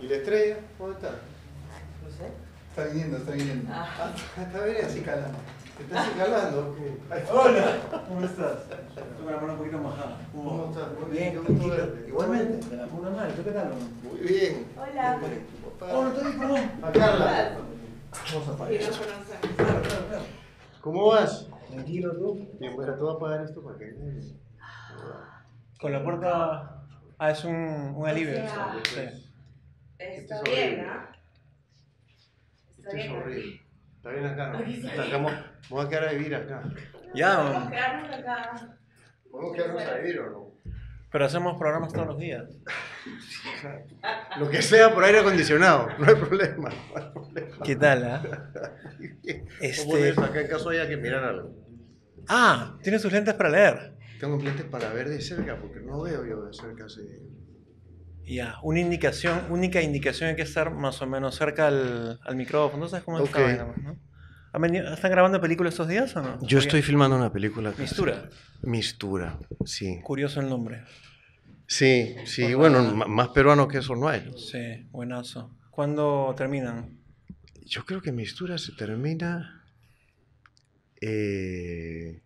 ¿Y la estrella? ¿Dónde está? No sé. Está viniendo, está viniendo. Ah. ah está bien así calando. ¿Te estás calando? Hola, ¿cómo estás? Tengo la mano un poquito mojada. ¿Cómo, estás? Muy bien, bien qué Igualmente, me la pongo normal ¿tú qué tal? Muy bien. Hola. Hola, estoy bien, A Carla. Vamos a parar. ¿Cómo vas? Tranquilo, tú. Bien, bueno, te voy a apagar esto para que. Con la puerta. Ah, es un, un alivio. Está bien, ¿ah? Está bien. Está bien acá, ¿no? Vamos a quedar a vivir acá. Ya, Vamos a quedarnos acá. Vamos a quedarnos a vivir o no? pero hacemos programas todos los días. Lo que sea por aire acondicionado, no hay problema. ¿Qué tal, ah? Este-, este- acá en caso haya que mirar algo? Ah, tiene sus lentes para leer. Tengo lentes para ver de cerca porque no veo yo de cerca. ese... Ya, una indicación, única indicación hay que estar más o menos cerca al, micrófono. cómo pues, ¿Están grabando películas estos días o no? Yo estoy filmando una película. Mistura. Mistura, sí. Curioso el nombre. Sí, sí, bueno, más peruano que eso no hay. Sí, buenazo. ¿Cuándo terminan? Yo creo que Mistura se termina. Eh,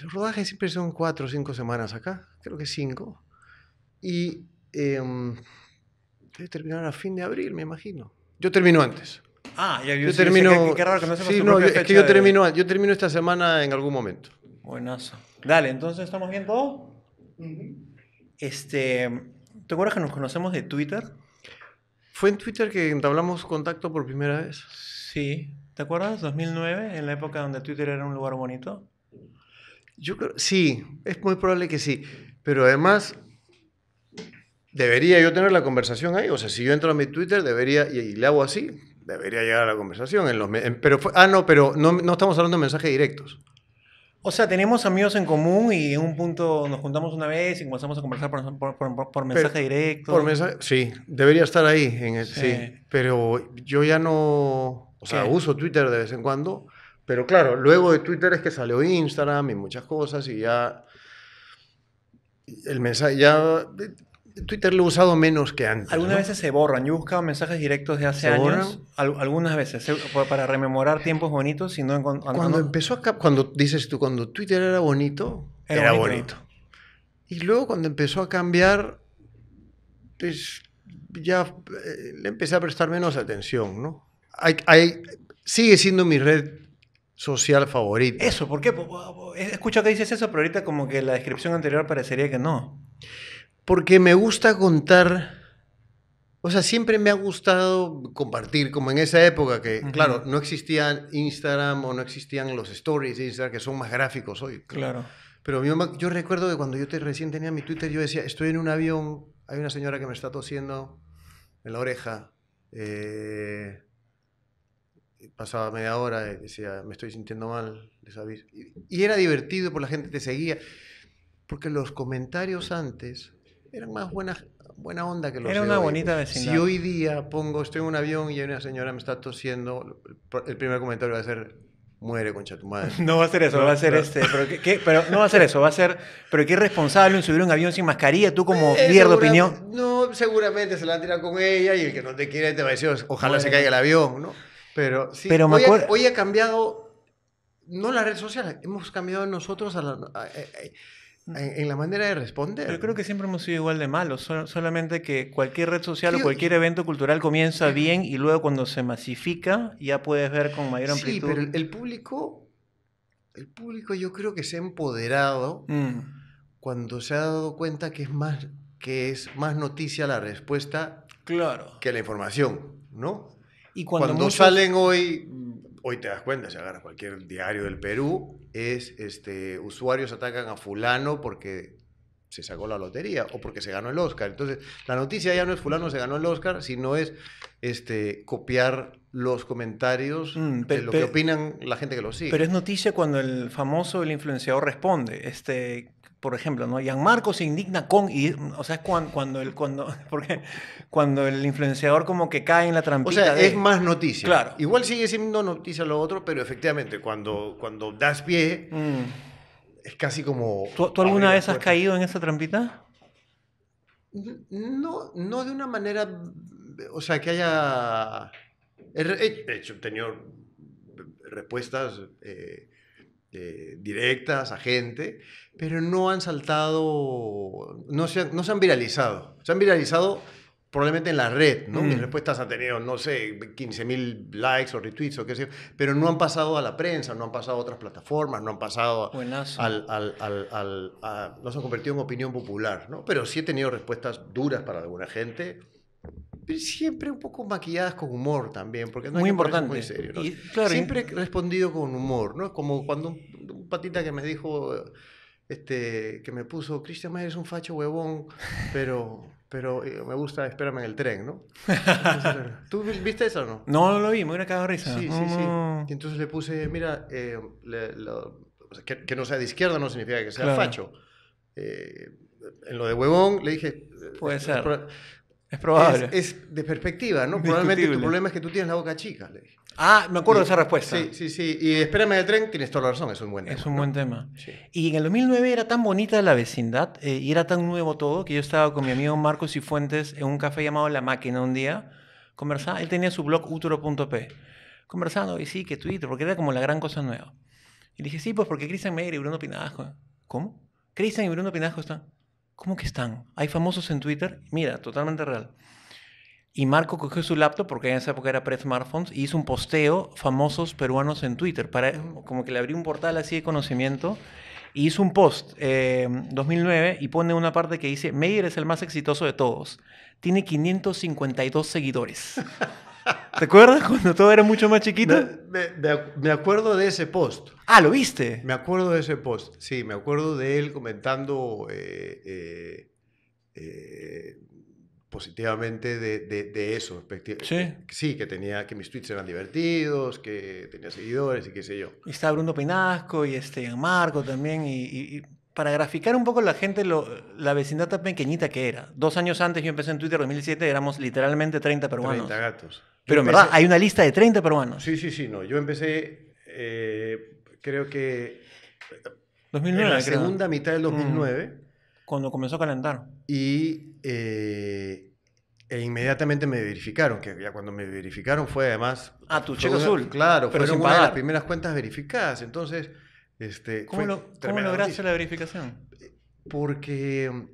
los rodajes siempre son cuatro o cinco semanas acá, creo que cinco y eh, terminar a fin de abril, me imagino. Yo termino antes. Ah, ya, yo, yo Que, raro que no sí, no, yo, termino, yo termino esta semana en algún momento. Buenazo. Dale, entonces estamos bien todos. Este, ¿te acuerdas que nos conocemos de Twitter? Fue en Twitter que entablamos contacto por primera vez. Sí. ¿Te acuerdas? 2009, en la época donde Twitter era un lugar bonito. Yo creo, sí, es muy probable que sí. Pero además, debería yo tener la conversación ahí. O sea, si yo entro a mi Twitter, debería, y, le hago así, debería llegar a la conversación. En los, pero ah, no, pero no, estamos hablando de mensajes directos. O sea, tenemos amigos en común y en un punto nos juntamos una vez y comenzamos a conversar por, mensaje directo. Por mensaje, sí, debería estar ahí. En sí. Pero yo ya no, o sea, uso Twitter de vez en cuando. Pero claro, luego de Twitter es que salió Instagram y muchas cosas y ya el mensaje ya Twitter lo he usado menos que antes. Algunas veces se borran. Yo he buscado mensajes directos de hace años. algunas veces, eh, para rememorar tiempos bonitos. sino cuando empezó a cuando dices tú, cuando Twitter era bonito, era, bonito. Y luego cuando empezó a cambiar, pues ya eh, le empecé a prestar menos atención, ¿no? sigue siendo mi red social favorita. Eso, ¿por qué? Escucho que dices eso, pero ahorita como que la descripción anterior parecería que no porque me gusta contar, o sea, siempre me ha gustado compartir, como en esa época que, claro, no existían Instagram o no existían los stories de Instagram, que son más gráficos hoy. Claro. Pero yo recuerdo que cuando yo te, recién tenía mi Twitter, yo decía, estoy en un avión, hay una señora que me está tosiendo en la oreja. Eh, pasaba media hora y eh, decía, me estoy sintiendo mal, les Y, era divertido, por pues la gente te seguía. Porque los comentarios antes eran más buena, buena onda que los Era una bonita vecindad. Si hoy día pongo, estoy en un avión y hay una señora me está tosiendo, el primer comentario va a ser, muere concha tu madre. No va a ser eso, va a ser este. Pero, no va a ser eso, va a ser. Pero qué responsable un subir un avión sin mascarilla, tú como mierda eh, opinión. No, seguramente se la han tirado con ella y el que no te quiere te va a decir, ojalá se caiga el avión, ¿no? Pero sí, hoy, ha, hoy, cambiado, no la red social, hemos cambiado nosotros a la en, la manera de responder. Yo creo que siempre hemos sido igual de malos, solamente que cualquier red social o cualquier evento cultural comienza bien y luego cuando se masifica ya puedes ver con mayor amplitud. Sí, pero el, público, el público yo creo que se ha empoderado mm. cuando se ha dado cuenta que es más que es más noticia la respuesta que la información, ¿no? Y cuando, cuando salen hoy hoy te das cuenta, si agarras cualquier diario del Perú, es este, usuarios atacan a fulano porque se sacó la lotería o porque se ganó el Oscar. Entonces, la noticia ya no es fulano se ganó el Oscar, sino es este, copiar los comentarios mm, de lo que opinan la gente que lo sigue. Pero es noticia cuando el famoso, el influenciador responde. Este, por ejemplo, ¿no? Gianmarco se indigna con, o sea, es cuando, cuando, el, cuando, el influenciador como que cae en la trampita. O sea, es más noticia. Claro. Igual sigue siendo noticia lo otro, pero efectivamente, cuando, cuando das pie, mm. es casi como... ¿Tú, alguna vez has caído en esa trampita? No, no de una manera, o sea, que haya... He hecho, he tenido respuestas... Eh, eh, directas a gente, pero no han saltado, no se han, no se han viralizado. Se han viralizado probablemente en la red, ¿no? Mis mm. respuestas han tenido, no sé, 15.000 likes o retweets o qué sé pero no han pasado a la prensa, no han pasado a otras plataformas, no han pasado al, al, al, a, no se han convertido en opinión popular, ¿no? Pero sí he tenido respuestas duras para alguna gente, siempre un poco maquilladas con humor también, porque no muy importante. Muy serio, siempre he respondido con humor, ¿no? Como cuando un, patita que me dijo, este, que me puso, Cristian eres es un facho huevón, pero, pero eh, me gusta, espérame en el tren, ¿no? ¿Tú viste eso o no? No, lo vi, me hubiera cagado risa. Sí, sí, sí. Y entonces le puse, mira, eh, que, no sea de izquierda no significa que sea facho. Eh, en lo de huevón le dije... Puede ser. Es probable. Es, de perspectiva, ¿no? Probablemente tu problema es que tú tienes la boca chica, le dije. Ah, me acuerdo de esa respuesta. Sí, sí, sí. Y espérame de tren, tienes toda la razón, es un buen tema. Es un buen tema. Y en el 2009 era tan bonita la vecindad eh, y era tan nuevo todo que yo estaba con mi amigo Marcos y Fuentes en un café llamado La Máquina un día. Conversaba, él tenía su blog utero.p. Conversando, y sí, que Twitter, porque era como la gran cosa nueva. Y dije, sí, pues porque Cristian Meyer y Bruno pinajos, ¿Cómo? Cristian y Bruno Pinajo están. ¿Cómo que están? Hay famosos en Twitter. Mira, totalmente real. Y Marco cogió su laptop, porque en esa época era pre-smartphones, y hizo un posteo famosos peruanos en Twitter. Para, como que le abrió un portal así de conocimiento. Y hizo un post 2009 eh, y pone una parte que dice, Meyer es el más exitoso de todos. Tiene 552 seguidores. ¿Te acuerdas cuando todo era mucho más chiquito? Me, acuerdo de ese post. Ah, ¿lo viste? Me acuerdo de ese post, sí, me acuerdo de él comentando eh, eh, eh, positivamente de, eso. Sí. Sí, que, tenía, que mis tweets eran divertidos, que tenía seguidores y qué sé yo. Y está Bruno Pinasco y este Marco también y para graficar un poco la gente, la vecindad tan pequeñita que era. Dos años antes yo empecé en Twitter, en 2007, éramos literalmente 30 peruanos. 30 gatos. Pero en verdad, hay una lista de 30 peruanos. Sí, sí, sí, no. Yo empecé, eh, creo que... 2009, en la segunda mitad del 2009. Mm. Cuando comenzó a calentar. Y eh, e inmediatamente me verificaron, que ya cuando me verificaron fue además... Ah, tu cheque azul. Claro, pero fueron Una de las primeras cuentas verificadas. Entonces este, ¿Cómo, lograste la verificación? Porque mm,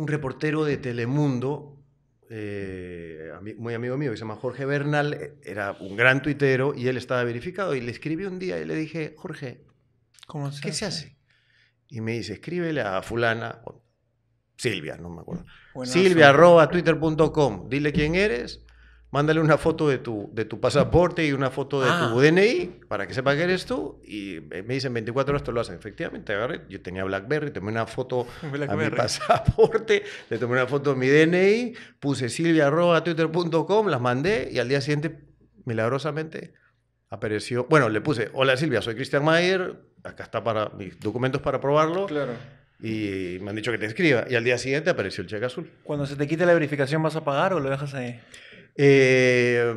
un reportero de Telemundo, eh, muy amigo mío, que se llama Jorge Bernal, e, era un gran tuitero y él estaba verificado. Y le escribí un día y le dije, Jorge, ¿Cómo se ¿qué hace? se hace? Y me dice, escríbele a fulana, Silvia, no me acuerdo. Silvia, arroba twitter.com, dile quién eres mándale una foto de tu, de tu pasaporte y una foto de tu ah. DNI para que sepa que eres tú. Y me dicen, 24 horas te lo hacen. Efectivamente, agarré, yo tenía BlackBerry, tomé una foto a mi pasaporte, le tomé una foto de mi DNI, puse silvia.twitter.com, las mandé y al día siguiente, milagrosamente, apareció. Bueno, le puse, hola Silvia, soy Christian Mayer, acá está para mis documentos para probarlo. Claro. Y me han dicho que te escriba. Y al día siguiente apareció el cheque azul. Cuando se te quite la verificación, ¿vas a pagar o lo dejas ahí? Eh,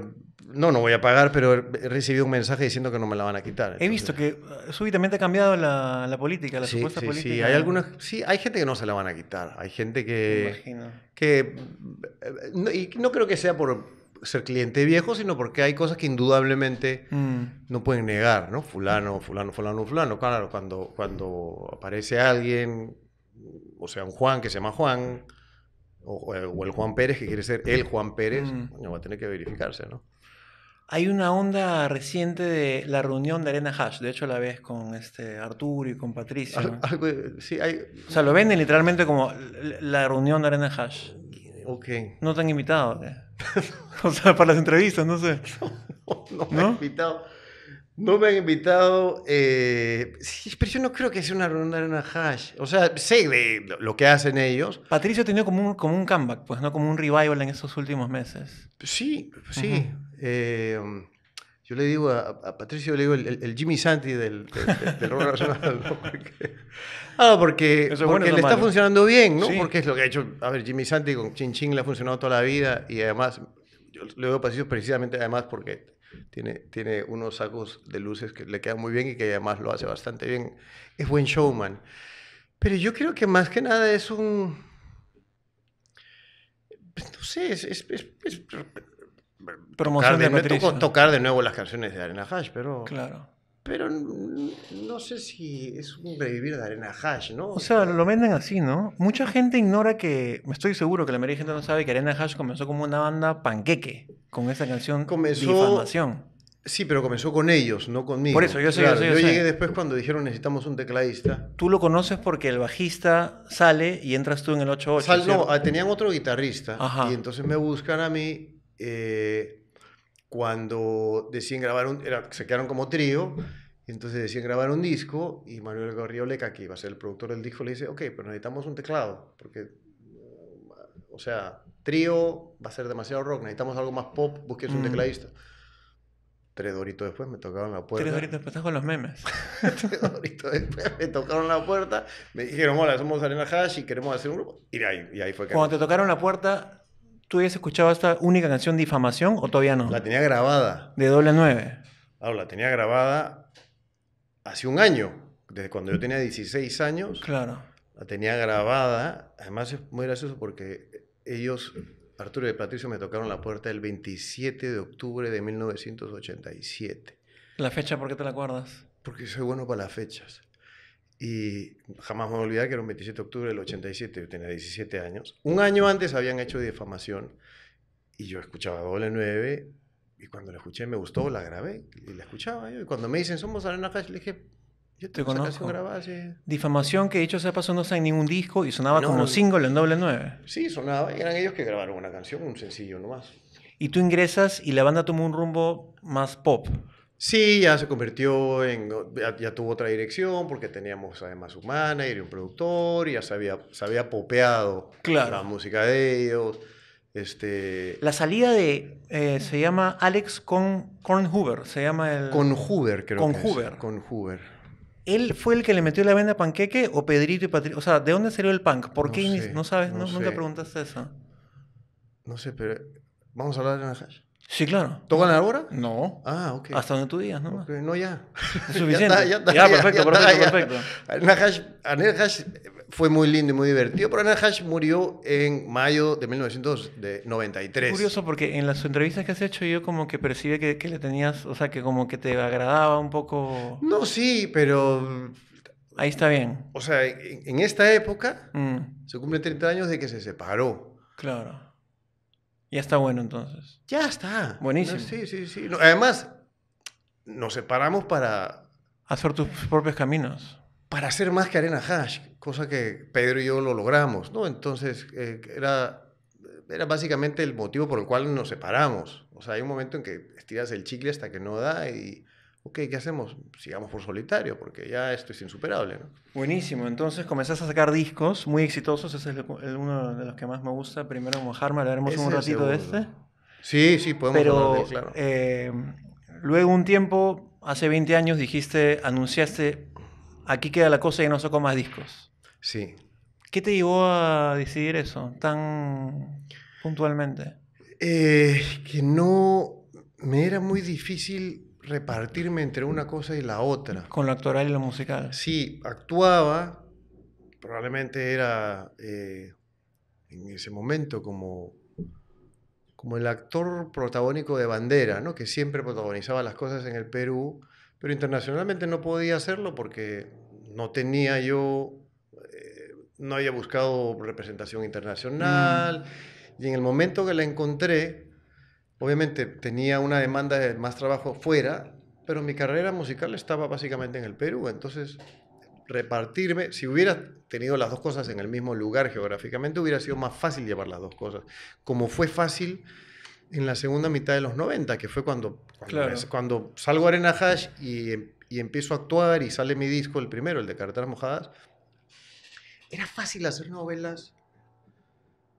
no, no voy a pagar, pero he recibido un mensaje diciendo que no me la van a quitar. He visto que eh, súbitamente ha cambiado la, política, la supuesta política. Sí, hay hay gente que no se la van a quitar. Hay gente que. Imagino. que eh, no, y no creo que sea por ser cliente viejo, sino porque hay cosas que indudablemente mm. no pueden negar, ¿no? Fulano, fulano, fulano, fulano. Claro, cuando, cuando aparece alguien, o sea, un Juan que se llama Juan o, el Juan Pérez que quiere ser el Juan Pérez, mm. va a tener que verificarse, ¿no? Hay una onda reciente de la reunión de Arena Hash, de hecho la ves con este Arturo y con Patricia sí, hay... O sea, lo venden literalmente como la reunión de Arena Hash. Ok. No tan han invitado. o sea, para las entrevistas, no sé. no, no, invitado. No me han invitado, eh, pero yo no creo que sea una ronda de una hash. O sea, sé de lo que hacen ellos. Patricio ha tenido como un comeback, pues, ¿no? Como un revival en estos últimos meses. Sí, sí. Eh, um, yo le digo a, Patricio, le digo el, Jimmy Santi del, del, del, Porque, ah, porque, le está funcionando bien, ¿no? Porque es lo que ha hecho, a ver, Jimmy Santi con Chin Chin le ha funcionado toda la vida y además, yo le a Patricio precisamente además porque tiene, unos sacos de luces que le quedan muy bien y que además lo hace bastante bien. Es buen showman. Pero yo creo que más que nada es un... Pues, no sé, es... es, es, Promoción de, de, tocar de nuevo las canciones de Arena Hash, pero... Claro. Pero no sé si es un revivir de arena hash, ¿no? O sea, lo venden así, ¿no? Mucha gente ignora que, estoy seguro que la mayoría de gente no sabe que Arena Hash comenzó como una banda panqueque, con esa canción comenzó... Difamación. Sí, pero comenzó con ellos, no conmigo. Por eso, yo llegué después cuando dijeron necesitamos un tecladista. Tú lo conoces porque el bajista sale y entras tú en el 8-8. no, ah, tenían otro guitarrista. Y entonces me buscan a mí... Eh, cuando decían grabar un, era, se quedaron como trío, entonces decían grabar un disco y Manuel Leca, que iba a ser el productor del disco, le dice, ok, pero necesitamos un teclado, porque, eh, o sea, trío va a ser demasiado rock, necesitamos algo más pop, busquen un mm. tecladista. Tres doritos después me tocaron la puerta. Tres doritos después estás con los memes. Tres doritos después me tocaron la puerta, me dijeron, hola, somos Arena Hash y queremos hacer un grupo. Y ahí, ahí fue que... Cuando te tocaron la puerta, ¿Tú habías escuchado esta única canción Difamación o todavía no? La tenía grabada. De doble nueve? Claro, la tenía grabada hace un año, desde cuando yo tenía 16 años. Claro. La tenía grabada. Además es muy gracioso porque ellos, Arturo y Patricio, me tocaron la puerta el 27 de octubre de 1987. ¿La fecha por qué te la acuerdas? Porque soy bueno para las fechas. Y jamás me voy a olvidar que era un 27 de octubre del 87, yo tenía 17 años. Un año antes habían hecho difamación y yo escuchaba doble 9 y cuando la escuché me gustó, la grabé y la escuchaba yo. ¿eh? Y cuando me dicen, somos Arena Cash, le dije, yo te conozco. Grabada, Difamación que dicho sea paso no está en ningún disco y sonaba como single en doble 9. Sí, sonaba y eran ellos que grabaron una canción, un sencillo nomás. Y tú ingresas y la banda tomó un rumbo más pop. Sí, ya se convirtió en, ya, tuvo otra dirección porque teníamos además un manager y un productor, y ya se había, popeado la música de ellos. Este... La salida de, eh, se llama Alex con, Hoover, se llama el... Con Hoover, creo con que Es. Con Hoover. ¿Él fue el que le metió la venda Panqueque o Pedrito y Patricio? O sea, ¿de dónde salió el punk? ¿Por no qué no sabes? No, preguntaste eso. No sé, pero vamos a hablar de la Sí, claro. ¿Tocan ahora? No. Ah, ok. Hasta donde tú digas, ¿no? no, ya. suficiente. ya, ya, perfecto, perfecto, perfecto. Hash fue muy lindo y muy divertido, pero Anel Hash murió en mayo de 1993. Curioso, porque en las entrevistas que has hecho yo como que percibe que, le tenías, o sea, que como que te agradaba un poco. No, sí, pero... Ahí está bien. O sea, en, esta época mm. se cumplen 30 años de que se separó. Claro. Ya está bueno entonces. Ya está. Buenísimo. Sí, sí, sí. además, nos separamos para... Hacer tus propios caminos. Para hacer más que arena hash, cosa que Pedro y yo lo logramos, ¿no? Entonces, eh, era, era básicamente el motivo por el cual nos separamos. O sea, hay un momento en que estiras el chicle hasta que no da y ok, ¿qué hacemos? Sigamos por solitario, porque ya esto es insuperable. Buenísimo, entonces comenzás a sacar discos muy exitosos, ese es uno de los que más me gusta. Primero le haremos un ratito de este. Sí, sí, podemos Pero, claro. Eh, luego un tiempo, hace 20 años, dijiste, anunciaste, aquí queda la cosa y no saco más discos. Sí. ¿Qué te llevó a decidir eso tan puntualmente? Eh, que no, me era muy difícil repartirme entre una cosa y la otra. Con lo actoral y lo musical. Sí, actuaba, probablemente era eh, en ese momento como, como el actor protagónico de bandera, ¿no? que siempre protagonizaba las cosas en el Perú, pero internacionalmente no podía hacerlo porque no tenía yo, eh, no había buscado representación internacional, mm. y en el momento que la encontré, Obviamente tenía una demanda de más trabajo fuera, pero mi carrera musical estaba básicamente en el Perú, entonces repartirme, si hubiera tenido las dos cosas en el mismo lugar geográficamente, hubiera sido más fácil llevar las dos cosas. Como fue fácil en la segunda mitad de los 90, que fue cuando, salgo a Arena Hash y, y, empiezo a actuar y sale mi disco, el primero, el de Carreteras Mojadas, era fácil hacer novelas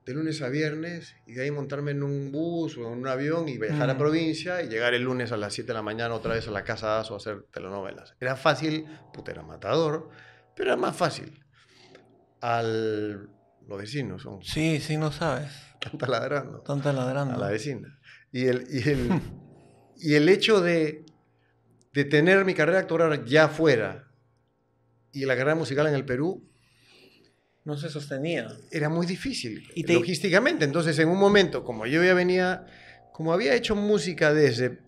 de lunes a viernes y de ahí montarme en un bus o en un avión y viajar a provincia y llegar el lunes a las 7 de la mañana otra vez a la casa o hacer telenovelas. Era fácil, puta, era matador, pero era más fácil. Al... Los vecinos son... Sí, sí, no sabes. Están taladrando. Están taladrando. A la vecina. Y el, y el, hecho de, de tener mi carrera actoral ya fuera y la carrera musical en el Perú no se sostenía. Era muy difícil ¿Y logísticamente. Entonces, en un momento, como yo ya venía, como había hecho música desde,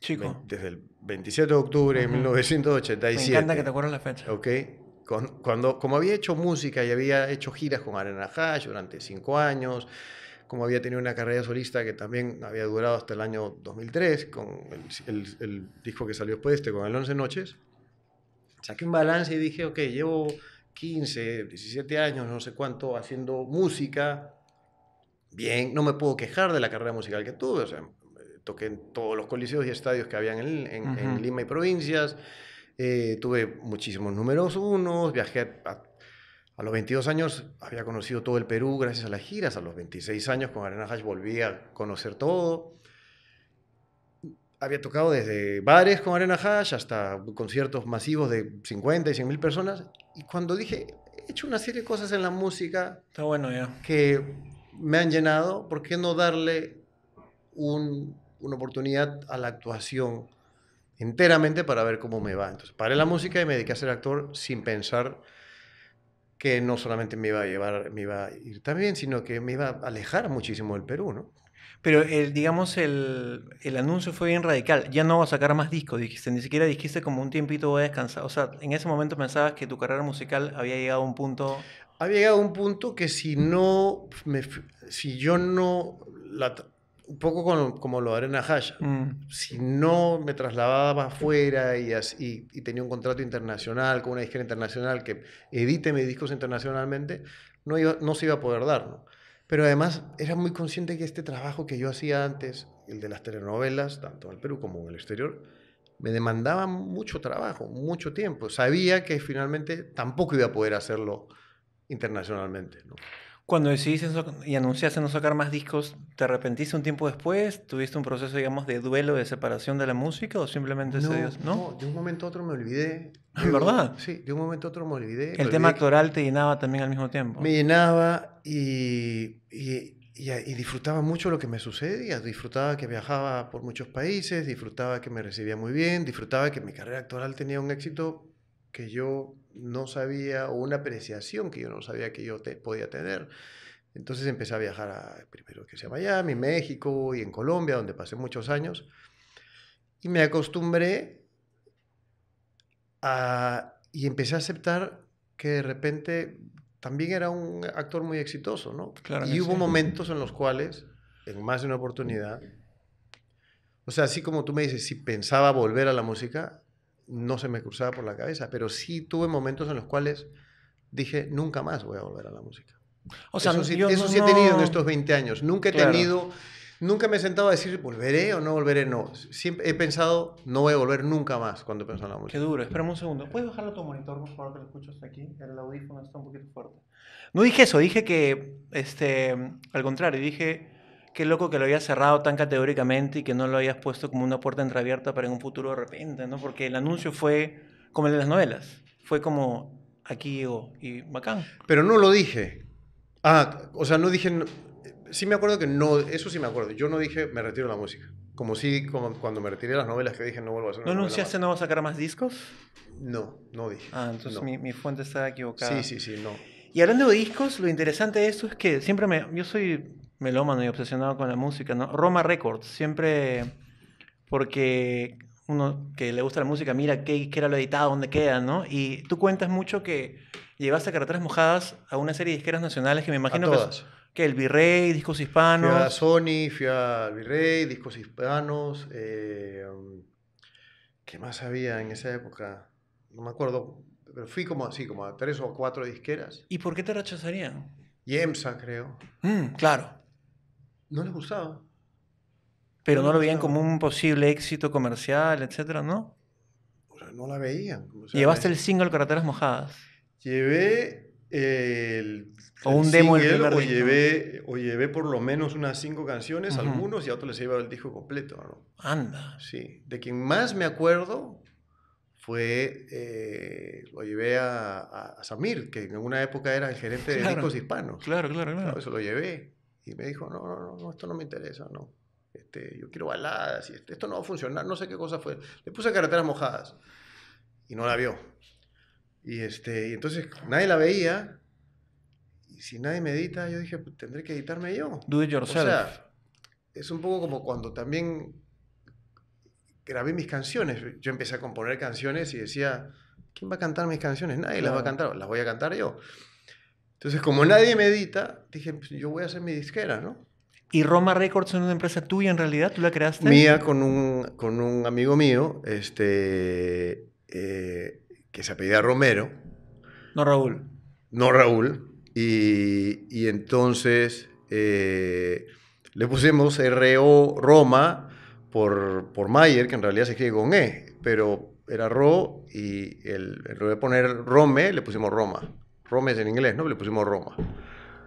Chico. desde el 27 de octubre de 1987. Me encanta que te acuerdes la fecha. Ok. Cuando, cuando, como había hecho música y había hecho giras con Arena Hash durante cinco años, como había tenido una carrera solista que también había durado hasta el año 2003, con el, el, disco que salió después de este, con El Once Noches, saqué un balance y dije, ok, llevo 15, 17 años, no sé cuánto, haciendo música. Bien, no me puedo quejar de la carrera musical que tuve. O sea, eh, toqué en todos los coliseos y estadios que había en, Lima y provincias. Eh, tuve muchísimos números unos, viajé a, a, los 22 años, había conocido todo el Perú gracias a las giras, a los 26 años con Arena Hash volví a conocer todo. Había tocado desde bares con Arena Hash hasta conciertos masivos de 50 y 100 mil personas y cuando dije, he hecho una serie de cosas en la música bueno, que me han llenado, ¿por qué no darle una oportunidad a la actuación enteramente para ver cómo me va? Entonces paré la música y me dediqué a ser actor sin pensar que no solamente me iba a llevar, me iba a ir tan bien, sino que me iba a alejar muchísimo del Perú, ¿no? Pero digamos, el, anuncio fue bien radical. Ya no va a sacar más discos, dijiste. Ni siquiera dijiste como un tiempito voy a descansar. O sea, en ese momento pensabas que tu carrera musical había llegado a un punto... Había llegado a un punto que si no, si yo no, un poco como, lo haré en Hash, mm. si no me trasladaba afuera y, así, y, tenía un contrato internacional con una disquera internacional que edite mis discos internacionalmente, no, no se iba a poder dar. Pero además era muy consciente que este trabajo que yo hacía antes, el de las telenovelas, tanto en el Perú como en el exterior, me demandaba mucho trabajo, mucho tiempo. Sabía que finalmente tampoco iba a poder hacerlo internacionalmente. Cuando decidiste y anunciaste no sacar más discos, ¿te arrepentiste un tiempo después? ¿Tuviste un proceso, digamos, de duelo, de separación de la música o simplemente se dio? ¿no? no, de un momento a otro me olvidé. Ah, verdad? Sí, de un momento a otro me olvidé. El tema actoral te llenaba también al mismo tiempo. Me llenaba y, y, y, y, disfrutaba mucho lo que me sucedía. Disfrutaba que viajaba por muchos países, disfrutaba que me recibía muy bien, disfrutaba que mi carrera actoral tenía un éxito que yo no sabía o una apreciación que yo no sabía que yo te, podía tener. Entonces empecé a viajar a, primero que sea Miami, México y en Colombia, donde pasé muchos años. Y me acostumbré y empecé a aceptar que de repente también era un actor muy exitoso, ¿no? Claro y hubo momentos en los cuales, en más de una oportunidad, o sea, así como tú me dices, si pensaba volver a la música, no se me cruzaba por la cabeza, pero sí tuve momentos en los cuales dije, nunca más voy a volver a la música. O sea, eso sí, he tenido en estos 20 años. Nunca he tenido, nunca me he sentado a decir, volveré o no volveré, no. Siempre he pensado, no voy a volver nunca más cuando pienso en la música. Qué duro, espérame un segundo. ¿Puedes bajarlo tu monitor, por favor, que lo escucho hasta aquí? El audífono está un poquito fuerte. No dije eso, dije que, este, al contrario, dije qué loco que lo hayas cerrado tan categóricamente y que no lo hayas puesto como una puerta entreabierta para en un futuro de repente, ¿no? Porque el anuncio fue como el de las novelas, fue como aquí llegó y bacán. Pero no lo dije. Ah, o sea, no dije... sí me acuerdo que no, eso sí me acuerdo. Yo no dije me retiro la música. Como sí, como cuando me retiré las novelas que dije no vuelvo a hacer. ¿No anunciaste no vas a sacar más discos? No, no dije. Ah, entonces mi, fuente estaba equivocada. Sí, sí, sí, no. Y hablando de discos, lo interesante de esto es que siempre me. Yo soy melómano y obsesionado con la música, ¿no? Roma Records, siempre porque uno que le gusta la música mira qué, qué era lo editado, dónde queda, ¿no? Y tú cuentas mucho que llevaste carreteras mojadas a una serie de disqueras nacionales que me imagino que, que el Virrey, Discos Hispanos. Fui a Sony, fui al Virrey, Discos Hispanos. Eh, ¿Qué más había en esa época? No me acuerdo, pero fui como así, como a tres o cuatro disqueras. ¿Y por qué te rechazarían? Y creo. Mm, claro no les gustaba. Pero no, lo veían como un posible éxito comercial, etcétera, ¿no? no la veían. Llevaste eh. el single Carreteras Mojadas. Llevé el, o un demo single, o llevé, o llevé por lo menos unas cinco canciones, algunos, y a otros les iba el disco completo. ¿no? Anda. Sí. De quien más me acuerdo fue, eh, lo llevé a, Samir, que en una época era el gerente de discos hispanos. claro, claro, claro. Eso lo llevé. Y me dijo, no, no, no, esto no me interesa, no. Este, yo quiero baladas, y esto no va a funcionar, no sé qué cosa fue. Le puse carreteras mojadas y no la vio. Y, este, y entonces nadie la veía. Y si nadie me edita, yo dije, pues, tendré que editarme yo. Do it yourself. O sea, es un poco como cuando también grabé mis canciones. Yo empecé a componer canciones y decía, ¿quién va a cantar mis canciones? Nadie las va a cantar, las voy a cantar yo. Entonces, como nadie me edita, dije, pues, yo voy a hacer mi disquera, ¿no? ¿Y Roma Records es una empresa tuya en realidad? ¿Tú la creaste? Mía con un, con un amigo mío, este, eh, que se apellida Romero. No Raúl. No Raúl. Y, entonces eh, le pusimos RO Roma por, por Mayer, que en realidad se escribe con E, pero era Ro y el, en lugar de poner Rome le pusimos Roma. Roma es en inglés, ¿no? Le pusimos Roma.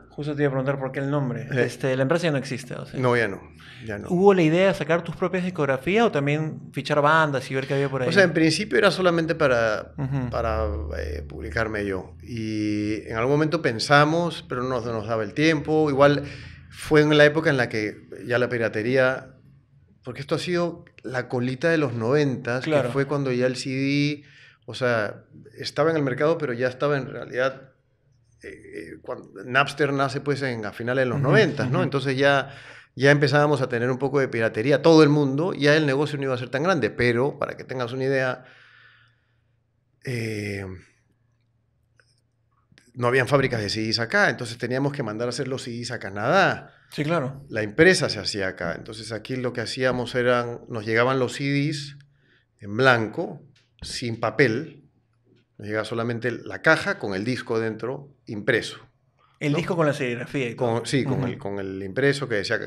Justo te iba a preguntar por qué el nombre. Eh. Este, la empresa ya no existe. No, ya no, ya no. ¿Hubo la idea de sacar tus propias discografías o también fichar bandas y ver qué había por ahí? O sea, en principio era solamente para, para eh, publicarme yo. Y en algún momento pensamos, pero no nos daba el tiempo. Igual fue en la época en la que ya la piratería, porque esto ha sido la colita de los noventas, claro. que fue cuando ya el CD o sea, estaba en el mercado, pero ya estaba en realidad... Eh, eh, cuando Napster nace pues en, a finales de los 90, ¿no? Entonces ya ya empezábamos a tener un poco de piratería todo el mundo, ya el negocio no iba a ser tan grande, pero para que tengas una idea, eh, no habían fábricas de CDs acá, entonces teníamos que mandar a hacer los CDs a Canadá. Sí, claro. La empresa se hacía acá, entonces aquí lo que hacíamos eran, nos llegaban los CDs en blanco, sin papel, llega solamente la caja con el disco dentro impreso. El disco con la serigrafía. sí, con, el, con el impreso que decía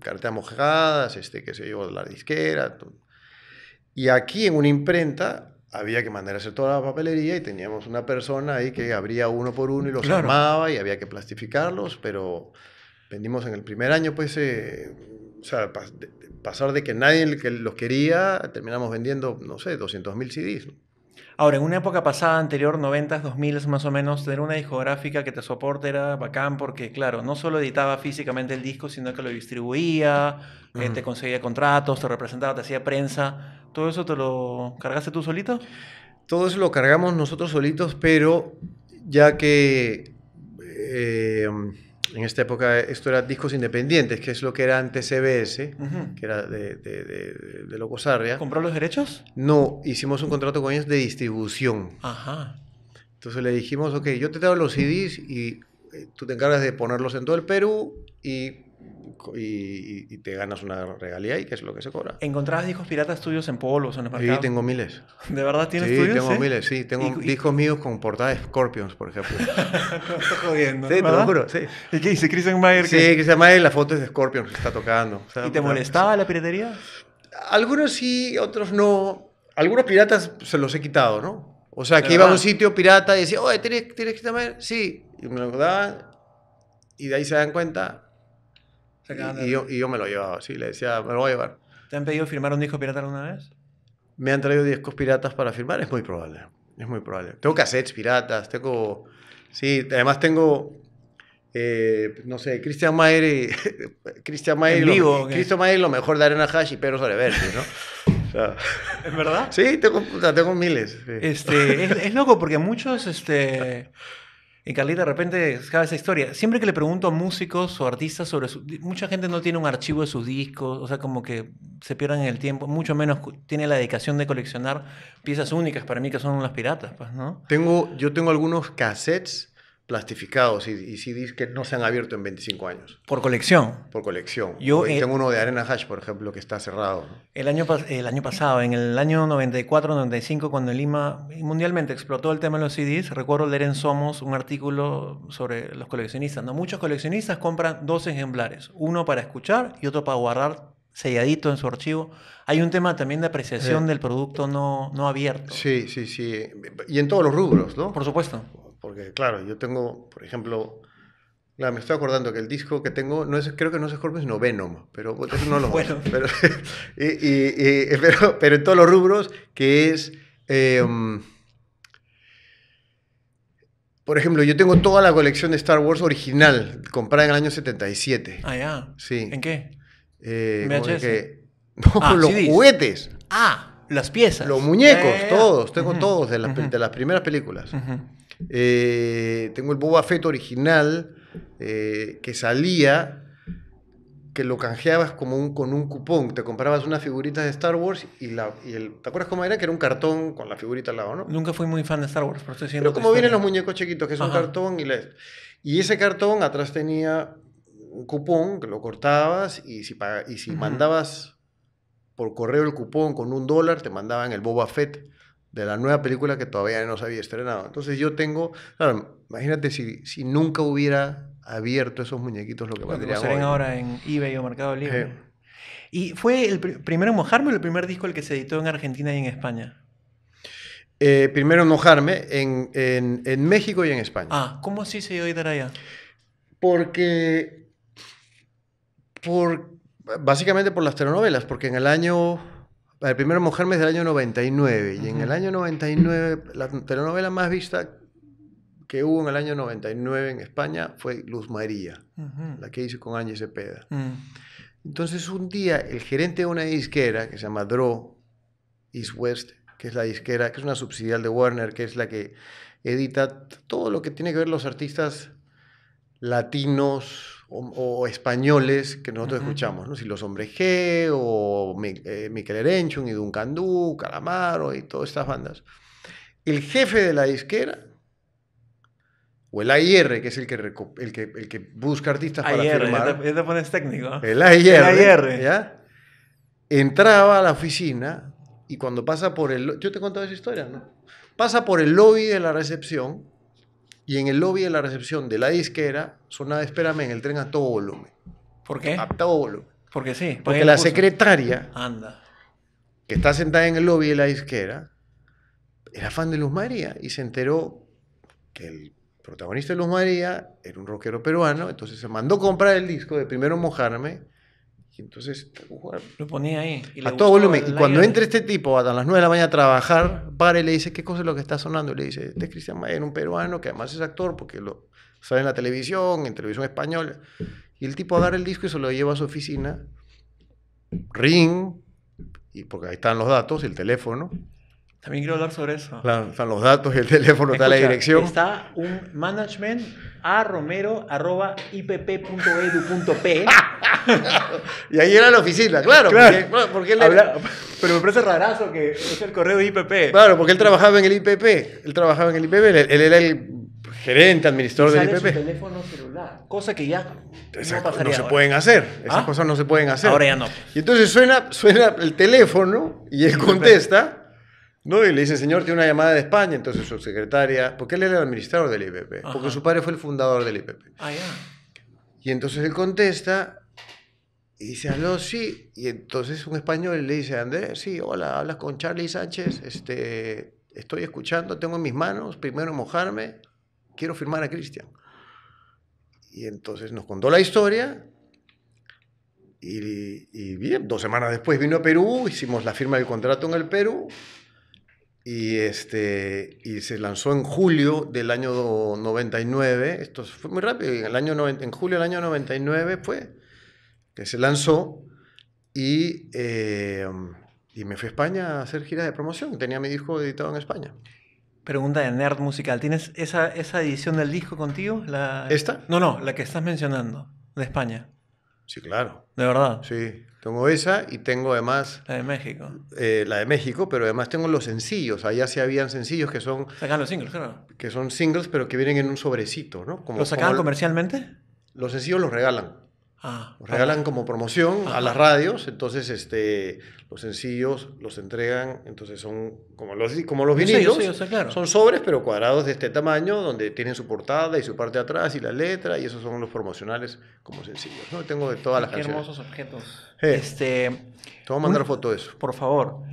cartas mojadas, este, que se llevó la disquera. Y aquí en una imprenta había que mandar a hacer toda la papelería y teníamos una persona ahí que abría uno por uno y los armaba y había que plastificarlos, pero vendimos en el primer año pues eh, o sea, pasar de que nadie los quería, terminamos vendiendo, no sé, 200.000 CDs. Ahora, en una época pasada, anterior, 90 2000 más o menos, tener una discográfica que te soporte era bacán porque, claro, no solo editaba físicamente el disco, sino que lo distribuía, eh, te conseguía contratos, te representaba, te hacía prensa. ¿Todo eso te lo cargaste tú solito? Todo eso lo cargamos nosotros solitos, pero ya que... Eh, en esta época esto era discos independientes, que es lo que era antes CBS, que era de, de, de, de ¿Compró los derechos? No, hicimos un contrato con ellos de distribución. Ajá. Entonces le dijimos, ok, yo te traigo los CDs y eh, tú te encargas de ponerlos en todo el Perú y y, te ganas una regalía y que es lo que se cobra. ¿Encontrabas discos piratas tuyos en polos o en el Sí, tengo miles. ¿De verdad tienes sí, Tengo miles, sí. Tengo discos míos con portadas Scorpions, por ejemplo. jodiendo. Sí, ¿verdad? te lo juro, sí. ¿Y qué dice Christian Mayer? Sí, que... Christian Mayer, la foto es de Scorpions que está tocando. ¿Y te molestaba la piratería? Algunos sí, otros no. Algunos piratas se los he quitado, ¿no? O sea, que iba a un sitio pirata y decía, oye, ¿tienes, tienes que Mayer? Sí. Y me lo daban y de ahí se dan cuenta y, yo, me lo llevaba, sí, le decía, me lo voy a llevar. ¿Te han pedido firmar un disco pirata alguna vez? Me han traído discos piratas para firmar, es muy probable. Es muy probable. Tengo cassettes piratas, tengo. Sí, además tengo. Eh, no sé, Christian Mayer y. Christian Mayer. Vivo, lo, Christian Mayer, lo mejor de Arena Hash y sobre Verte ¿no? O sea, ¿Es verdad? Sí, tengo, miles. Este, es, loco porque muchos. Este, y Carlita de repente sabe esa historia. Siempre que le pregunto a músicos o artistas sobre su... Mucha gente no tiene un archivo de sus discos, o sea, como que se pierden en el tiempo, mucho menos tiene la dedicación de coleccionar piezas únicas para mí que son las piratas, pues, ¿no? Tengo, yo tengo algunos cassettes plastificados y, CDs que no se han abierto en 25 años. ¿Por colección? Por colección. Yo tengo eh, uno de Arena Hash, por ejemplo, que está cerrado. El, año el año pasado, en el año 94-95, cuando en Lima mundialmente explotó el tema de los CDs, recuerdo leer en Somos un artículo sobre los coleccionistas. ¿no? Muchos coleccionistas compran dos ejemplares, uno para escuchar y otro para guardar selladito en su archivo. Hay un tema también de apreciación del producto no, no abierto. Sí, sí, sí. Y en todos los rubros, ¿no? Por supuesto porque claro, yo tengo, por ejemplo, me estoy acordando que el disco que tengo, no es, creo que no es Scorpion, sino Venom, pero no lo bueno. pero, pero, en todos los rubros, que es... Em, por ejemplo, yo tengo toda la colección de Star Wars original, comprada en el año 77. Ah, ya. Sí. ¿En qué? Eh, ah, los juguetes. Ah, las piezas. Los muñecos, todos. Tengo todos de las, primeras películas. Eh, tengo el Boba Fett original eh, que salía, que lo canjeabas como un, con un cupón. Te comprabas una figurita de Star Wars y, la, el, ¿te acuerdas cómo era? Que era un cartón con la figurita al lado, ¿no? Nunca fui muy fan de Star Wars, pero como vienen los muñecos chiquitos, que es un cartón y Y ese cartón atrás tenía un cupón que lo cortabas y si, y si mandabas por correo el cupón con un dólar, te mandaban el Boba Fett de la nueva película que todavía no se había estrenado. Entonces yo tengo, imagínate si, nunca hubiera abierto esos muñequitos lo que valdría tener ahora en eBay o Mercado Libre. Eh. ¿Y fue el primero en mojarme o el primer disco el que se editó en Argentina y en España? Eh, primero en mojarme, en, México y en España. Ah, ¿cómo así se dio a editar allá? Porque, por, básicamente por las telenovelas, porque en el año la primera mujer es del año 99 y en el año 99 la telenovela más vista que hubo en el año 99 en España fue Luz María, la que hice con Ángel Cepeda. Mm. Entonces un día el gerente de una disquera que se llama Dro East West, que es la disquera, que es una subsidial de Warner, que es la que edita todo lo que tiene que ver los artistas latinos, o, españoles que nosotros escuchamos, ¿no? Si los hombres G o Mi, eh, Miquel Erenchun y Du, Calamaro y todas estas bandas. El jefe de la disquera o el AIR, que es el que, el que, busca artistas para firmar. Ya te, pones técnico. El AIR. El ¿ya? Entraba a la oficina y cuando pasa por el... Yo te he contado esa historia, ¿no? Pasa por el lobby de la recepción y en el lobby de la recepción de la disquera sonaba Espérame en el tren a todo volumen. ¿Por qué? A todo volumen. Porque sí. Porque, la secretaria Anda. que está sentada en el lobby de la disquera era fan de Luz María y se enteró que el protagonista de Luz María era un rockero peruano, entonces se mandó a comprar el disco de Primero Mojarme y entonces lo ponía ahí. a todo volumen. Y cuando entra este tipo a las 9 de la mañana a trabajar, para y le dice, ¿qué cosa es lo que está sonando? Y le dice, este es Cristian Mayer, un peruano que además es actor porque lo sale en la televisión, en televisión española. Y el tipo agarra el disco y se lo lleva a su oficina. Ring, y porque ahí están los datos, el teléfono. También quiero hablar sobre eso. están los datos, el teléfono, está la dirección. Está un management a romero arroba e y ahí era la oficina, claro. pero me parece rarazo que es el correo de IPP. Claro, porque él trabajaba en el IPP. Él trabajaba en el IPP, él, era el gerente, administrador del IPP. Su teléfono celular, cosa que ya no, se pueden hacer, esas ah. cosas no se pueden hacer. Ahora ya no. Y entonces suena, suena el teléfono y él contesta no, y le dice, señor, tiene una llamada de España, entonces su secretaria, porque él era el administrador del IPP, porque su padre fue el fundador del IPP. Ah, y entonces él contesta y dice, aló, sí. Y entonces un español le dice, Andrés, sí, hola, hablas con Charlie Sánchez, este, estoy escuchando, tengo en mis manos, primero mojarme, quiero firmar a Cristian. Y entonces nos contó la historia, y, y, bien, dos semanas después vino a Perú, hicimos la firma del contrato en el Perú y, este, y se lanzó en julio del año 99. Esto fue muy rápido. En, el año en julio del año 99 fue que se lanzó y, eh, y me fui a España a hacer giras de promoción. Tenía mi disco editado en España. Pregunta de Nerd Musical. ¿Tienes esa, esa edición del disco contigo? La... ¿Esta? No, no, la que estás mencionando, de España. Sí, claro. ¿De verdad? Sí. Tengo esa y tengo además... La de México. Eh, la de México, pero además tengo los sencillos. Allá sí habían sencillos que son... Sacan los singles, claro. Que son singles, pero que vienen en un sobrecito, ¿no? Como, ¿Los sacaban comercialmente? Los sencillos los regalan. Ah, regalan como promoción a las radios, entonces este, los sencillos los entregan, entonces son como los, como los vinilos, son sobres pero cuadrados de este tamaño, donde tienen su portada y su parte de atrás y la letra, y esos son los promocionales como sencillos. ¿no? Tengo de todas las qué hermosos objetos. este, te voy a mandar foto de eso. Por favor.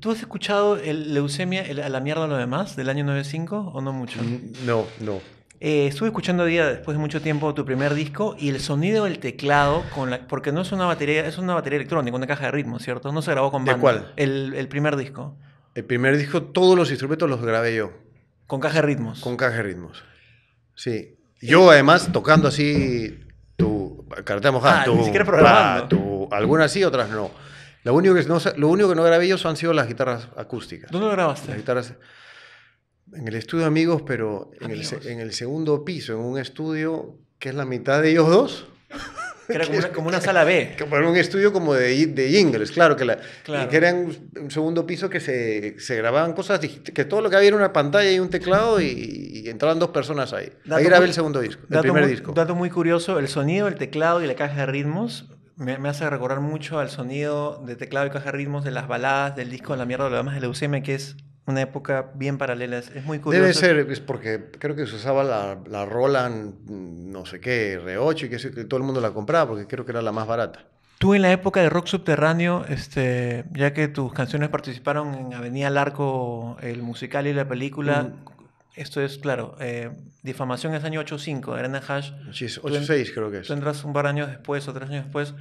¿Tú has escuchado el Leucemia, a la mierda lo demás, del año 95 o no mucho? Mm, no, no. Eh, estuve escuchando día después de mucho tiempo tu primer disco y el sonido del teclado, con porque no es una batería, es una batería electrónica, una caja de ritmo, ¿cierto? No se grabó con banda. cuál? El, primer disco. El primer disco, todos los instrumentos los grabé yo. ¿Con caja de ritmos? Con caja de ritmos. Sí. Eh. Yo además tocando así tu carta mojada, ah, ni siquiera algunas sí, otras no. Lo único, que no. lo único que no grabé yo son, han sido las guitarras acústicas. ¿Dónde lo grabaste? Las guitarras en el estudio amigos, pero En, el, segundo piso, en un estudio que es la mitad de ellos dos. era como, una, sala B. Era un estudio como de, de claro, que, la, que era un, segundo piso que se, grababan cosas, que todo lo que había era una pantalla y un teclado y, entraban dos personas ahí. ahí grabé el segundo disco, el primer disco. Dato muy curioso, el sonido el teclado y la caja de ritmos me, hace recordar mucho al sonido de teclado y caja de ritmos de las baladas del disco La mierda de lo demás de Leucemia, que es una época bien paralela. Es, muy curioso. Debe ser, es porque creo que se usaba la, la Roland, mm, no sé qué, R8 y que, todo el mundo la compraba porque creo que era la más barata. Tú en la época de rock subterráneo, este, ya que tus canciones participaron en Avenida Larco, el musical y la película, mm. esto es, claro, eh, difamación es año 85, Arena Hash. Sí, 86 creo que es. Tú entras un par de años después o tres años después.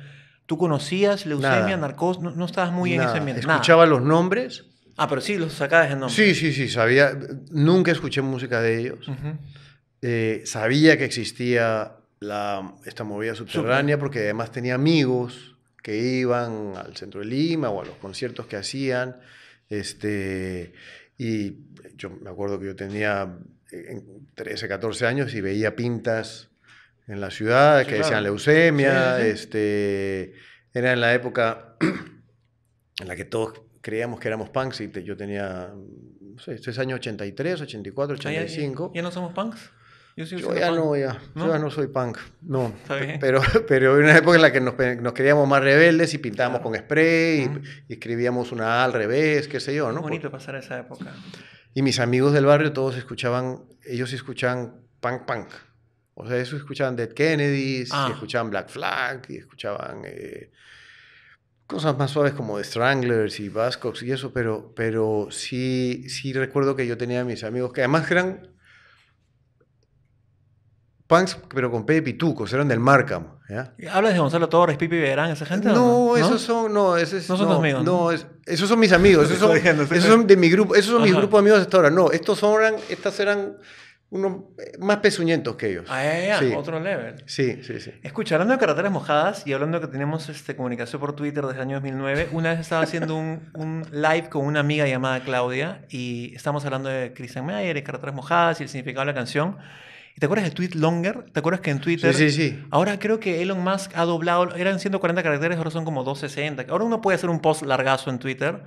¿Tú conocías leucemia, narcos? No, estabas muy en ese ambiente. Escuchaba los nombres, Ah, pero sí, los sacabas en nombre. Sí, sí, sí, sabía. Nunca escuché música de ellos. Eh, sabía que existía la, esta movida subterránea porque además tenía amigos que iban al centro de Lima o a los conciertos que hacían. Este, y yo me acuerdo que yo tenía 13, eh, 14 años y veía pintas en la ciudad que decían leucemia. Este, era en la época en la que todos creíamos que éramos punks y yo tenía, no sé, este es año 83, 84, 85. ¿Ya, no somos punks? Yo, ya no, ya. Yo ya no soy punk, no. Pero, pero en una época en la que nos, nos creíamos más rebeldes y pintábamos con spray y, escribíamos una A al revés, qué sé yo, ¿no? Qué bonito pasar esa época. Y mis amigos del barrio todos escuchaban, ellos escuchaban punk punk. O sea, ellos escuchaban Dead Kennedys, ah. escuchaban Black Flag, y escuchaban eh, cosas más suaves como The Stranglers y Bascox y eso, pero, pero sí, sí recuerdo que yo tenía a mis amigos que además eran punks, pero con Pepe Pitucos, eran del Markham. ¿Hablas de Gonzalo Torres, Pipi Verán, esa gente? No, esos son, no, no son tus amigos. No, esos son mis amigos, esos son, esos son de mi grupo, esos son mis grupos de amigos hasta ahora. No, estos eran, estas eran unos eh, más pezuñentos que ellos. Ah, ya, ya, otro level. Sí, sí, sí. Escucha, hablando de carreteras mojadas y hablando que tenemos este, comunicación por Twitter desde el año 2009, una vez estaba haciendo un, un live con una amiga llamada Claudia y estamos hablando de Christian Mayer y carreteras mojadas y el significado de la canción. ¿Te acuerdas de tweet longer? ¿Te acuerdas que en Twitter? Sí, sí, sí. Ahora creo que Elon Musk ha doblado, eran 140 caracteres, ahora son como 260. Ahora uno puede hacer un post largazo en Twitter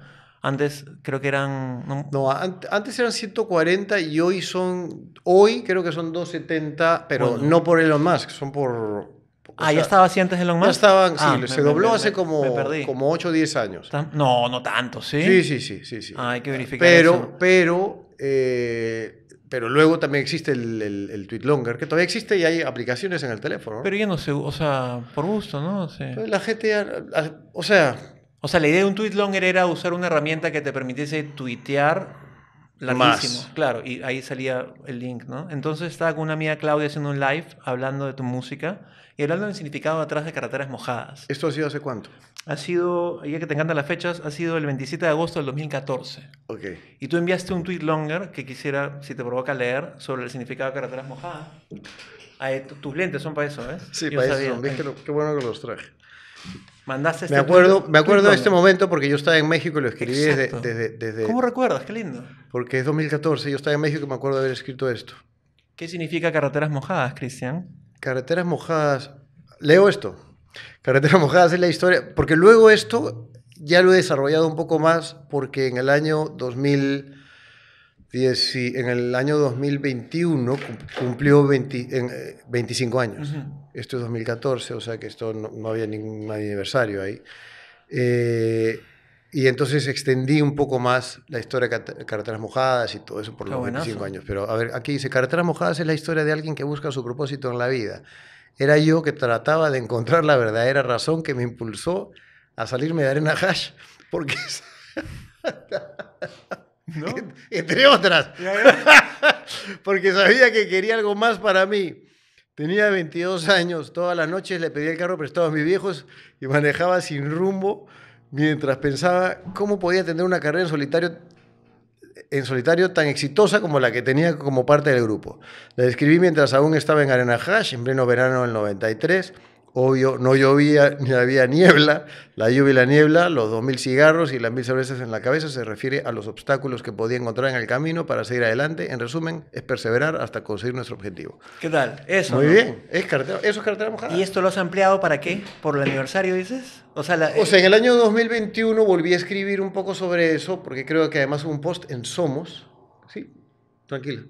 antes creo que eran... No, antes eran 140 y hoy son... Hoy creo que son 270, pero no por Elon Musk, son por... Ah, ya estaba así antes de Elon Musk. estaban, sí, ah, se dobló hace como, como 8 o 10 años. No, no tanto, ¿sí? Sí, sí, sí, sí. hay que verificar pero, Pero, eh, pero luego también existe el, el, tweet longer, que todavía existe y hay aplicaciones en el teléfono. Pero yo no sé, o sea, por gusto, ¿no? La gente o sea, o sea, la idea de un tweet longer era usar una herramienta que te permitiese tuitear larguísimo. Claro, y ahí salía el link, ¿no? Entonces estaba con una amiga Claudia haciendo un live hablando de tu música y hablando del significado atrás de carreteras mojadas. ¿Esto ha sido hace cuánto? Ha sido, ya que te encantan las fechas, ha sido el 27 de agosto del 2014. Ok. Y tú enviaste un tweet longer que quisiera, si te provoca leer, sobre el significado de carreteras mojadas. tus lentes son para eso, ¿ves? ¿eh? Sí, para eso. qué bueno que los traje. Mandaste este me acuerdo, me acuerdo de este momento porque yo estaba en México y lo escribí desde, desde, ¿Cómo recuerdas? Qué lindo. Porque es 2014, yo estaba en México y me acuerdo de haber escrito esto. ¿Qué significa carreteras mojadas, Cristian? Carreteras mojadas. Leo esto. Carreteras mojadas es la historia. Porque luego esto ya lo he desarrollado un poco más porque en el año 2000 en el año 2021 cumplió 25 eh, años. Esto es 2014, o sea que esto no, había ningún aniversario ahí. Eh, y entonces extendí un poco más la historia de Carreteras Mojadas y todo eso por los 25 años. Pero a ver, aquí dice, Carreteras Mojadas es la historia de alguien que busca su propósito en la vida. Era yo que trataba de encontrar la verdadera razón que me impulsó a salirme de Arena Hash, porque... Entre otras. Porque sabía que quería algo más para mí. Tenía 22 años, todas las noches le pedía el carro prestado a mis viejos y manejaba sin rumbo mientras pensaba cómo podía tener una carrera en solitario, en solitario tan exitosa como la que tenía como parte del grupo. La describí mientras aún estaba en Arena Hash, en pleno verano del 93 Obvio, no llovía ni había niebla. La lluvia y la niebla, los dos mil cigarros y las mil cervezas en la cabeza se refiere a los obstáculos que podía encontrar en el camino para seguir adelante. En resumen, es perseverar hasta conseguir nuestro objetivo. ¿Qué tal? Eso. Muy bien. Es cartera, eso es cartera mojada. ¿Y esto lo has ampliado para qué? ¿Por el aniversario, dices? O sea, o sea, en el año 2021 volví a escribir un poco sobre eso, porque creo que además hubo un post en Somos. Sí, tranquilo.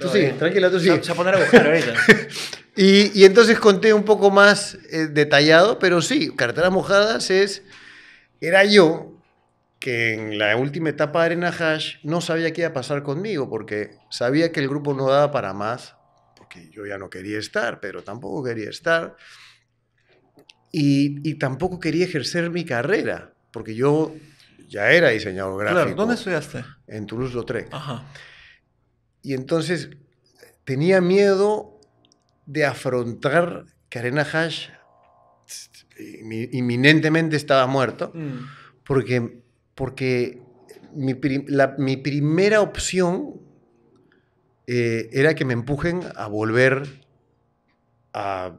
Tú sí, tranquila, tú sigue. va a poner ahorita. y, entonces conté un poco más eh, detallado, pero sí, carteras mojadas es. Era yo que en la última etapa de Arena Hash no sabía qué iba a pasar conmigo, porque sabía que el grupo no daba para más, porque yo ya no quería estar, pero tampoco quería estar. Y, y tampoco quería ejercer mi carrera, porque yo ya era diseñador gráfico. Claro, ¿dónde estudiaste? En Toulouse-Lautrec. Ajá. Y entonces tenía miedo de afrontar que Arena Hash inminentemente estaba muerto, mm. porque, porque mi, primera opción eh, era que me empujen a volver a,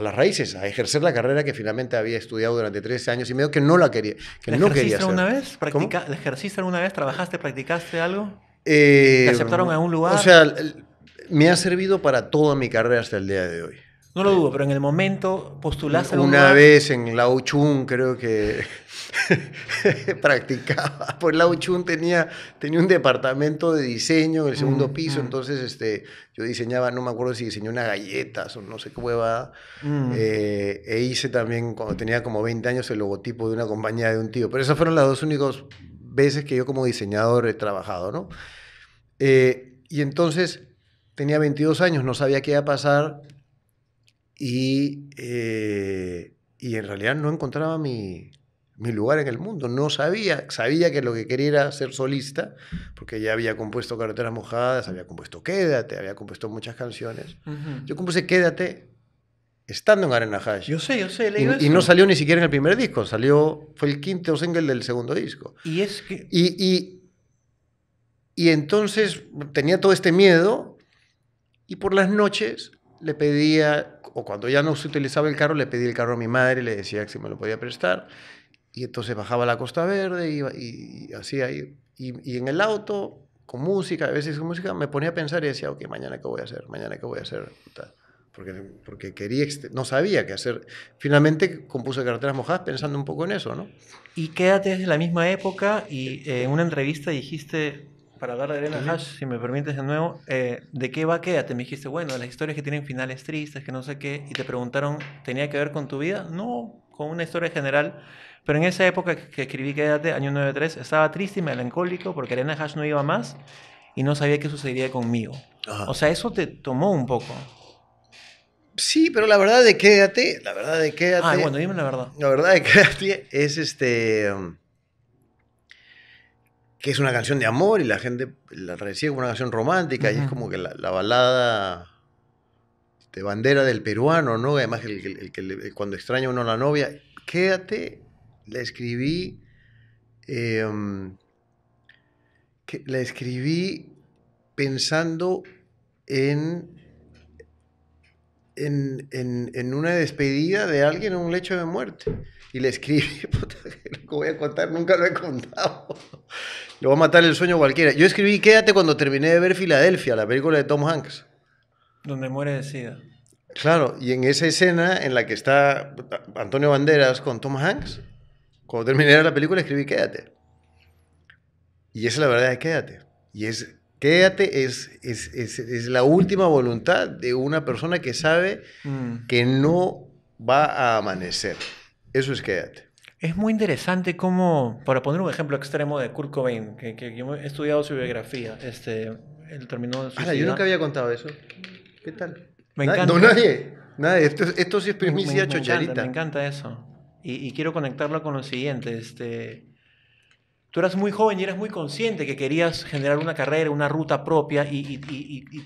las raíces, a ejercer la carrera que finalmente había estudiado durante tres años y medio que no la quería, que no quería hacer. ejerciste alguna vez? alguna vez? ¿Trabajaste, practicaste algo? ¿Te eh, aceptaron en algún lugar? O sea, me ha servido para toda mi carrera hasta el día de hoy. No lo dudo, pero en el momento postulaste Una vez en Lao creo que practicaba. Pues Lao tenía, tenía un departamento de diseño en el segundo mm, piso, mm. entonces este, yo diseñaba, no me acuerdo si diseñé unas galletas o no sé qué hueva. Mm. Eh, e hice también, cuando tenía como 20 años, el logotipo de una compañía de un tío. Pero esas fueron las dos únicas veces que yo como diseñador he trabajado, ¿no? Eh, y entonces tenía 22 años, no sabía qué iba a pasar y, eh, y en realidad no encontraba mi, mi lugar en el mundo. No sabía, sabía que lo que quería era ser solista, porque ya había compuesto Carreteras Mojadas, había compuesto Quédate, había compuesto muchas canciones. Yo compuse Quédate estando en Arena Hash. Yo sé, yo sé, leí y, y no salió ni siquiera en el primer disco, salió, fue el quinto single del segundo disco. Y es que... Y, y, y entonces tenía todo este miedo y por las noches le pedía, o cuando ya no se utilizaba el carro, le pedí el carro a mi madre, y le decía que si me lo podía prestar. Y entonces bajaba a la Costa Verde y, así hacía y, y, en el auto, con música, a veces con música, me ponía a pensar y decía, ok, mañana qué voy a hacer, mañana qué voy a hacer porque, porque quería, no sabía qué hacer. Finalmente compuse Carreteras Mojadas pensando un poco en eso, ¿no? Y quédate desde la misma época y eh, en una entrevista dijiste, para hablar de Elena Hash, si me permites de nuevo, eh, ¿de qué va Quédate? Me dijiste, bueno, las historias que tienen finales tristes, que no sé qué, y te preguntaron, ¿tenía que ver con tu vida? No, con una historia general. Pero en esa época que escribí Quédate, año 93, estaba triste y melancólico porque Elena Hash no iba más y no sabía qué sucedería conmigo. O sea, eso te tomó un poco. Sí, pero la verdad de quédate, la verdad de quédate. Ah, bueno, dime la verdad. La verdad de quédate es este. que es una canción de amor y la gente la recibe como una canción romántica y es como que la, balada de bandera del peruano, ¿no? Además, cuando extraña uno a la novia, quédate, la escribí. Em, la escribí pensando en en, una despedida de alguien en un lecho de muerte. Y le escribí, puta, lo voy a contar nunca lo he contado. Le voy a matar el sueño cualquiera. Yo escribí Quédate cuando terminé de ver Filadelfia, la película de Tom Hanks. Donde muere de sida. Claro, y en esa escena en la que está Antonio Banderas con Tom Hanks, cuando terminé la película escribí Quédate. Y esa es la verdad de Quédate. Y es Quédate es, es, la última voluntad de una persona que sabe mm. que no va a amanecer. Eso es quédate. Es muy interesante cómo, para poner un ejemplo extremo de Kurt Cobain, que, yo he estudiado su biografía, este, él terminó su Ah, yo nunca había contado eso. ¿Qué tal? Me encanta. No, nadie. nadie. Esto, esto sí es primicia chocharita. Encanta, me encanta eso. Y, y, quiero conectarlo con lo siguiente. Este, tú eras muy joven y eras muy consciente que querías generar una carrera, una ruta propia y,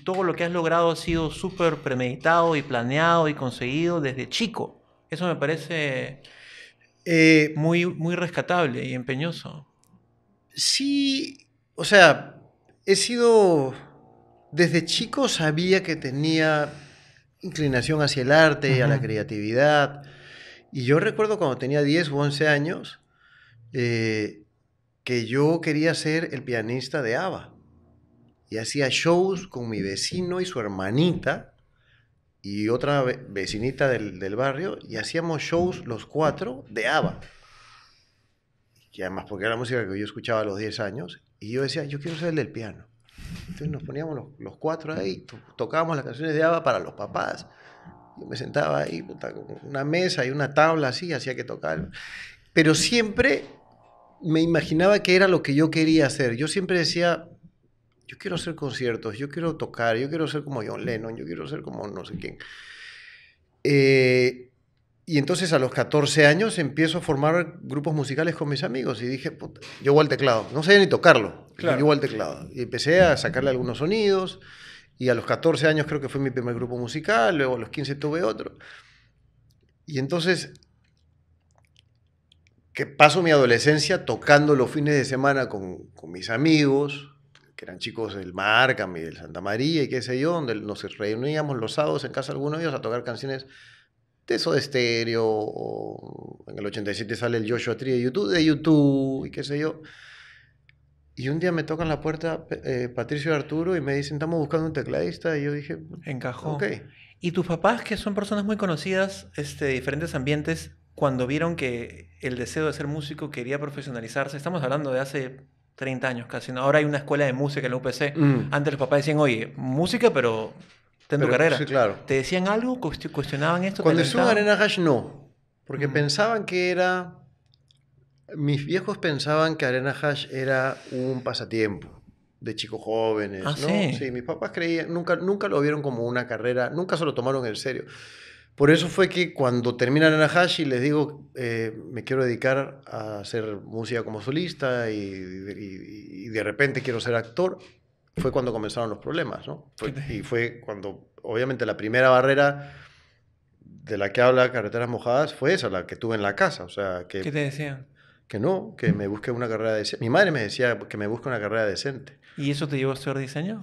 todo lo que has logrado ha sido súper premeditado y planeado y conseguido desde chico. Eso me parece eh, muy, muy rescatable y empeñoso. Sí, o sea, he sido, desde chico sabía que tenía inclinación hacia el arte, a la creatividad. Y yo recuerdo cuando tenía 10 o 11 años, eh, que yo quería ser el pianista de ABBA. Y hacía shows con mi vecino y su hermanita y otra vecinita del, barrio y hacíamos shows los cuatro de ABBA. Y además porque era la música que yo escuchaba a los 10 años y yo decía, yo quiero ser el del piano. Entonces nos poníamos los, cuatro ahí, tocábamos las canciones de ABBA para los papás. Yo me sentaba ahí, con una mesa y una tabla así, hacía que tocar. Pero siempre me imaginaba que era lo que yo quería hacer. Yo siempre decía, yo quiero hacer conciertos, yo quiero tocar, yo quiero ser como John Lennon, yo quiero ser como no sé quién. Eh, y entonces a los 14 años empiezo a formar grupos musicales con mis amigos y dije, yo voy al teclado. No sabía ni tocarlo, claro. yo voy al teclado. Y empecé a sacarle algunos sonidos y a los 14 años creo que fue mi primer grupo musical, luego a los 15 tuve otro. Y entonces que paso mi adolescencia tocando los fines de semana con, mis amigos, que eran chicos del Marca, y del Santa María y qué sé yo, donde nos reuníamos los sábados en casa algunos días a tocar canciones de eso de estéreo, en el 87 sale el Joshua Tree de YouTube, de YouTube y qué sé yo. Y un día me tocan la puerta eh, Patricio y Arturo y me dicen, estamos buscando un tecladista. Y yo dije, encajó. ¿Y tus papás, que son personas muy conocidas, este, de diferentes ambientes, cuando vieron que el deseo de ser músico quería profesionalizarse, estamos hablando de hace 30 años casi, ahora hay una escuela de música en la UPC, mm. antes los papás decían, oye, música, pero ten tu carrera. claro. ¿Te decían algo? ¿Cuestionaban esto? Cuando estuve en Arena Hash, no, porque mm. pensaban que era, mis viejos pensaban que Arena Hash era un pasatiempo de chicos jóvenes, ah, ¿sí? sí, mis papás creían, nunca, nunca lo vieron como una carrera, nunca se lo tomaron en serio. Por eso fue que cuando terminan Hash y les digo, eh, me quiero dedicar a hacer música como solista y, de repente quiero ser actor, fue cuando comenzaron los problemas, ¿no? y fue cuando, obviamente, la primera barrera de la que habla Carreteras Mojadas fue esa, la que tuve en la casa. O sea, que, ¿Qué te decían? Que no, que me busque una carrera decente. Mi madre me decía que me busque una carrera decente. ¿Y eso te llevó a ser diseñador?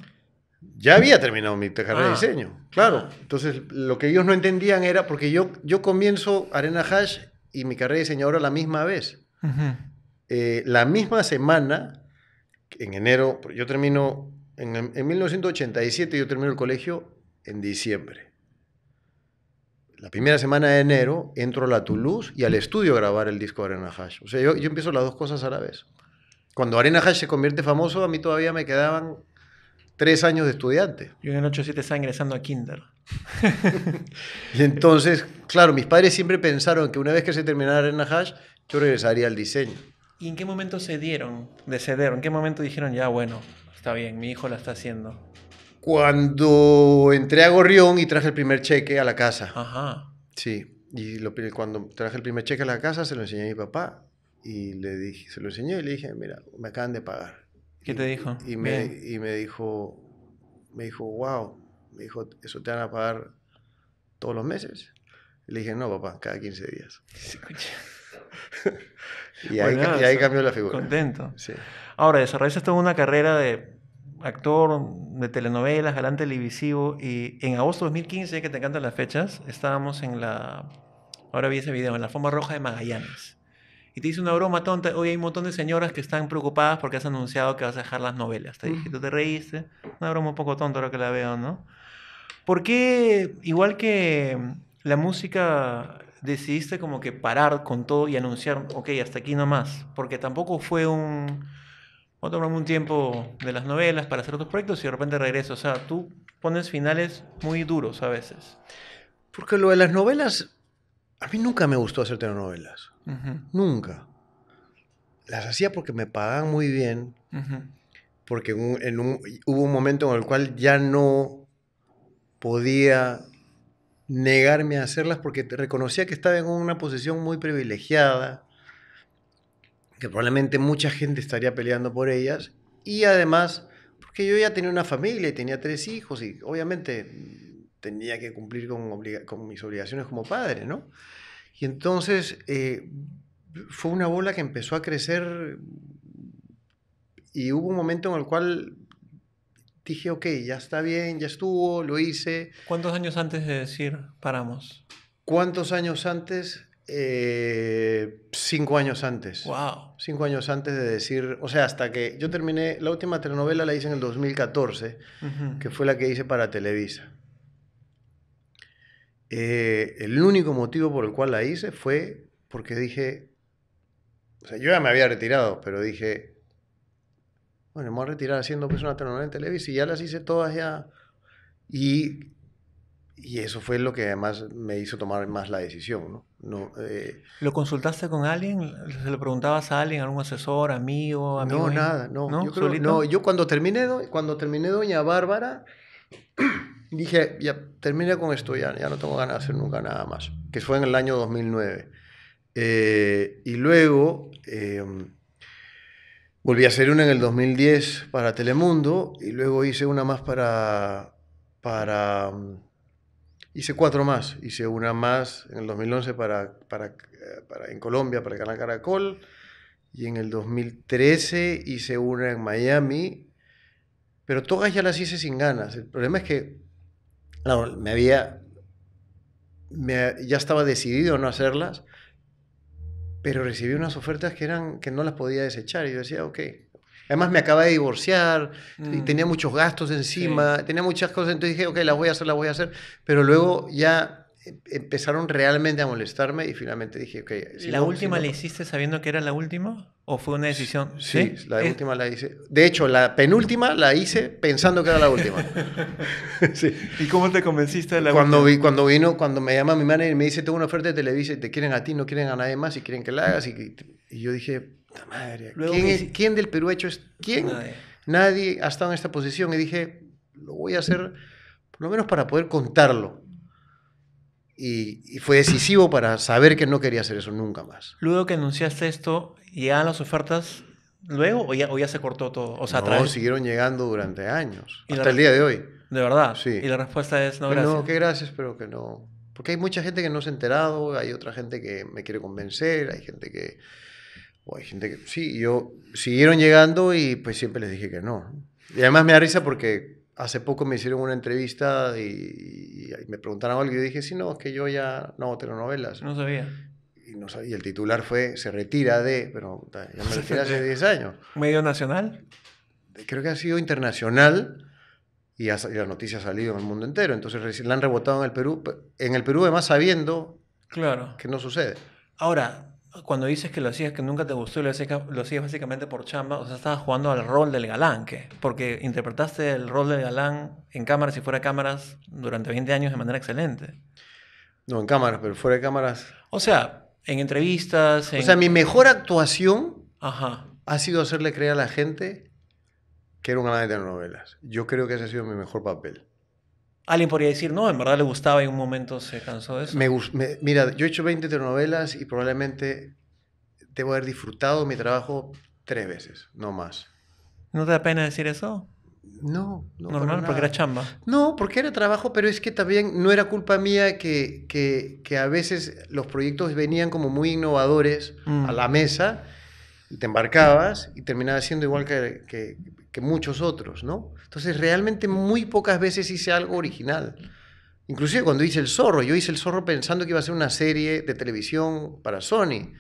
Ya había terminado mi carrera de ah. diseño, claro. Ah. Entonces, lo que ellos no entendían era, porque yo, yo comienzo Arena Hash y mi carrera de diseñadora la misma vez. Eh, la misma semana, en enero, yo termino, en, 1987 yo termino el colegio en diciembre. La primera semana de enero entro a la Toulouse y al estudio a grabar el disco de Arena Hash. O sea, yo, yo empiezo las dos cosas a la vez. Cuando Arena Hash se convierte famoso, a mí todavía me quedaban tres años de estudiante. Y en 87 siete estaba ingresando a kinder. y entonces, claro, mis padres siempre pensaron que una vez que se terminara en Hash, yo regresaría al diseño. ¿Y en qué momento se dieron de ceder? ¿En qué momento dijeron, ya bueno, está bien, mi hijo la está haciendo? Cuando entré a Gorrión y traje el primer cheque a la casa. Ajá. Sí, y lo, cuando traje el primer cheque a la casa se lo enseñé a mi papá y le dije, se lo enseñé y le dije, mira, me acaban de pagar. ¿Qué te dijo? Y me, dijo, me dijo, wow, me dijo, ¿eso te van a pagar todos los meses? Le dije, no, papá, cada 15 días. y, ahí, cambió la figura. Contento. Ahora, desarrollaste toda una carrera de actor de telenovelas, galán televisivo, y en agosto de 2015, que te encantan las fechas, estábamos en la... Ahora vi ese video, en la Fama Roja de Magallanes y te hice una broma tonta, hoy hay un montón de señoras que están preocupadas porque has anunciado que vas a dejar las novelas. Te dije, tú te reíste, una broma un poco tonta ahora que la veo, ¿no? ¿Por qué, igual que mm, la música, decidiste como que parar con todo y anunciar, ok, hasta aquí nomás? Porque tampoco fue un... Voy a tomarme un tiempo de las novelas para hacer otros proyectos y de repente regreso. O sea, tú pones finales muy duros a veces. Porque lo de las novelas, a mí nunca me gustó hacer telenovelas. Nunca. Las hacía porque me pagaban muy bien. Porque en hubo un momento en el cual ya no podía negarme a hacerlas porque reconocía que estaba en una posición muy privilegiada, que probablemente mucha gente estaría peleando por ellas, y además porque yo ya tenía una familia y tenía tres hijos y obviamente tenía que cumplir con, con mis obligaciones como padre, ¿no? Y entonces eh, fue una bola que empezó a crecer y hubo un momento en el cual dije, ok, ya está bien, ya estuvo, lo hice. ¿Cuántos años antes de decir paramos? ¿Cuántos años antes? Eh, cinco años antes. Wow. Cinco años antes de decir, o sea, hasta que yo terminé, la última telenovela la hice en el 2014, que fue la que hice para Televisa. Eh, el único motivo por el cual la hice fue porque dije, o sea, yo ya me había retirado, pero dije, bueno, me voy a retirar haciendo pues una telenovela en Televisa y ya las hice todas ya. Y, y, eso fue lo que además me hizo tomar más la decisión, ¿no? Eh. ¿Lo consultaste con alguien? ¿Se lo preguntabas a alguien, algún asesor, amigo? no, nada, no. Yo creo, no. Yo cuando terminé, cuando terminé Doña Bárbara dije, ya terminé con esto, ya, ya no tengo ganas de hacer nunca nada más, que fue en el año 2009. Eh, y luego em, volví a hacer una en el 2010 para Telemundo y luego hice una más para... para em, hice cuatro más, hice una más en el 2011 eh, para, en Colombia, para Canal Caracol. Y en el 2013 hice una en Miami, pero todas ya las hice sin ganas. El problema es que Claro, me había. ya estaba decidido a no hacerlas, pero recibí unas ofertas que, eran, que no las podía desechar. Y yo decía, ok. Además, me acaba de divorciar y tenía mm. muchos gastos encima, tenía muchas cosas. Entonces dije, ok, las voy a hacer, las voy a hacer. Pero luego ya Em, empezaron realmente a molestarme y finalmente dije, ok. ¿La última la hiciste sabiendo que era la última? ¿O fue una decisión? Sí, la última la hice. De hecho, la penúltima la hice pensando que era la última. ¿Y cómo te convenciste de la cuando última? Vi, cuando vino, cuando me llama mi madre y me dice, tengo una oferta de Televisa y te quieren a ti, no quieren a nadie más y quieren que la hagas. Y, yo dije, madre, ¿quién, del Perú ha hecho esto? ¿Quién? Nadie. nadie ha estado en esta posición. Y dije, lo voy a hacer por lo menos para poder contarlo y, fue decisivo para saber que no quería hacer eso nunca más. Luego que anunciaste esto, ¿llegaban las ofertas luego o ya, o ya se cortó todo? O sea, no, siguieron llegando durante años, ¿Y hasta el día de hoy. ¿De verdad? Sí. Y la respuesta es no, gracias. No, que gracias, pero que no. Porque hay mucha gente que no se ha enterado, hay otra gente que me quiere convencer, hay gente que... O hay gente que... Sí, yo... Siguieron llegando y pues siempre les dije que no. Y además me da risa porque hace poco me hicieron una entrevista y, me preguntaron algo y yo dije, sí, no, es que yo ya no hago telenovelas. No sabía. Y, no el titular fue, se retira de, pero ya me retira hace 10 años. ¿Medio nacional? Creo que ha sido internacional y, la noticia ha salido en el mundo entero. Entonces la han rebotado en el Perú, en el Perú además sabiendo claro. que no sucede. Ahora, cuando dices que lo hacías que nunca te gustó lo hacías, lo hacías básicamente por chamba, o sea, estabas jugando al rol del galán, ¿qué? Porque interpretaste el rol del galán en cámaras y fuera de cámaras durante 20 años de manera excelente. No, en cámaras, pero fuera de cámaras. O sea, en entrevistas. O sea, mi mejor actuación ha sido hacerle creer a la gente que era un galán de telenovelas. Yo creo que ese ha sido mi mejor papel. Alguien podría decir, no, en verdad le gustaba y en un momento se cansó de eso. Me, mira, yo he hecho 20 telenovelas y probablemente debo haber disfrutado mi trabajo tres veces, no más. ¿No te da pena decir eso? No, no. Normal, porque era chamba. No, porque era trabajo, pero es que también no era culpa mía que, a veces los proyectos venían como muy innovadores mm. a la mesa y te embarcabas y terminaba siendo igual que, que muchos otros, ¿no? Entonces realmente muy pocas veces hice algo original. Inclusive cuando hice El Zorro, yo hice El Zorro pensando que iba a ser una serie de televisión para Sony.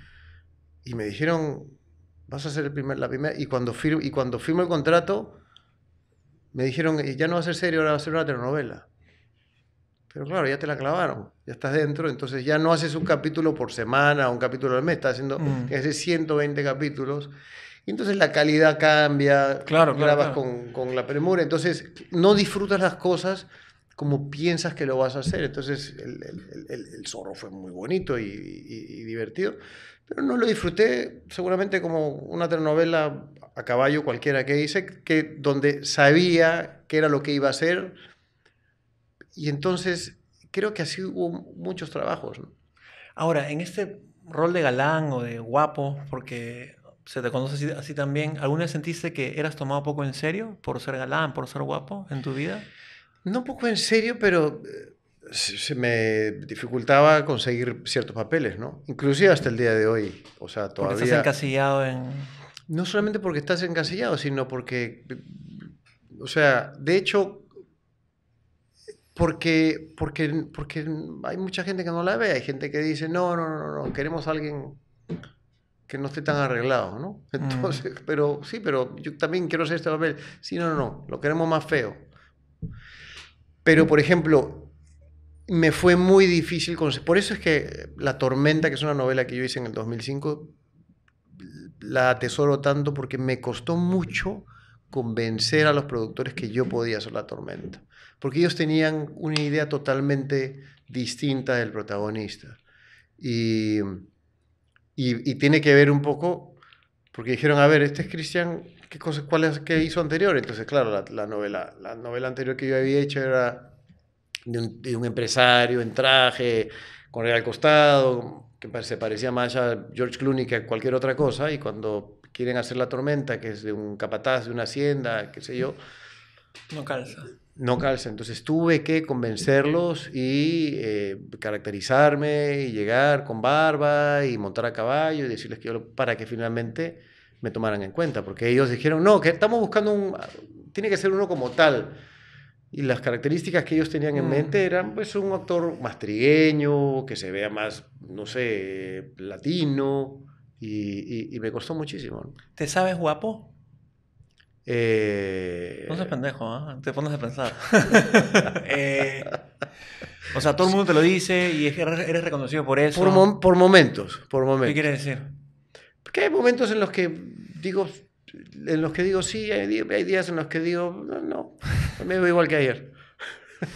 Y me dijeron, vas a ser el primer, la primera... Y cuando, firmo, y cuando el contrato, me dijeron, eh, ya no va a ser serie, ahora va a ser una telenovela. Pero claro, ya te la clavaron, ya estás dentro, entonces ya no haces un capítulo por semana, un capítulo al mes, estás haciendo 120 mm. capítulos y entonces la calidad cambia, claro, grabas Con, la premura, entonces no disfrutas las cosas como piensas que lo vas a hacer. Entonces el, zorro fue muy bonito y, divertido, pero no lo disfruté seguramente como una telenovela a caballo cualquiera que hice, que donde sabía que era lo que iba a hacer. Y entonces creo que así hubo muchos trabajos. Ahora, en este rol de galán o de guapo, porque se te conoce así, también. ¿Alguna vez sentiste que eras tomado poco en serio por ser galán, por ser guapo en tu vida? No poco en serio, pero eh, se me dificultaba conseguir ciertos papeles, ¿no? Inclusive hasta el día de hoy. O sea, todavía... Porque estás encasillado en... No solamente porque estás encasillado, sino porque... O sea, de hecho, porque, porque, porque hay mucha gente que no la ve. Hay gente que dice, no, no, no, no, queremos a alguien que no esté tan arreglado, ¿no? Mm. Entonces, pero sí, pero yo también quiero hacer este papel. Sí, no, no, no, lo queremos más feo. Pero, por ejemplo, me fue muy difícil, conseguir. por eso es que La Tormenta, que es una novela que yo hice en el 2005, la atesoro tanto porque me costó mucho convencer a los productores que yo podía hacer La Tormenta, porque ellos tenían una idea totalmente distinta del protagonista. Y y, tiene que ver un poco, porque dijeron, a ver, este es Cristian, ¿qué, cuál es, ¿qué hizo anterior? Entonces, claro, la, novela, la novela anterior que yo había hecho era de un, empresario en traje, con al costado, que se parecía más a George Clooney que a cualquier otra cosa, y cuando quieren hacer La Tormenta, que es de un capataz, de una hacienda, qué sé yo. No calza no calza. Entonces tuve que convencerlos y eh, caracterizarme y llegar con barba y montar a caballo y decirles que yo, para que finalmente me tomaran en cuenta, porque ellos dijeron, no, que estamos buscando un, tiene que ser uno como tal. Y las características que ellos tenían en mm. mente eran pues un actor más trigueño, que se vea más, no sé, eh, latino, y, y me costó muchísimo. ¿Te sabes guapo? Eh, no seas pendejo, ¿ah? te pones a pensar. Eh, o sea, todo el mundo te lo dice y eres reconocido por eso. Por, momentos, por momentos. ¿Qué quiere decir? Porque hay momentos en los que digo, en los que digo sí, hay, días en los que digo no, no me veo igual que ayer.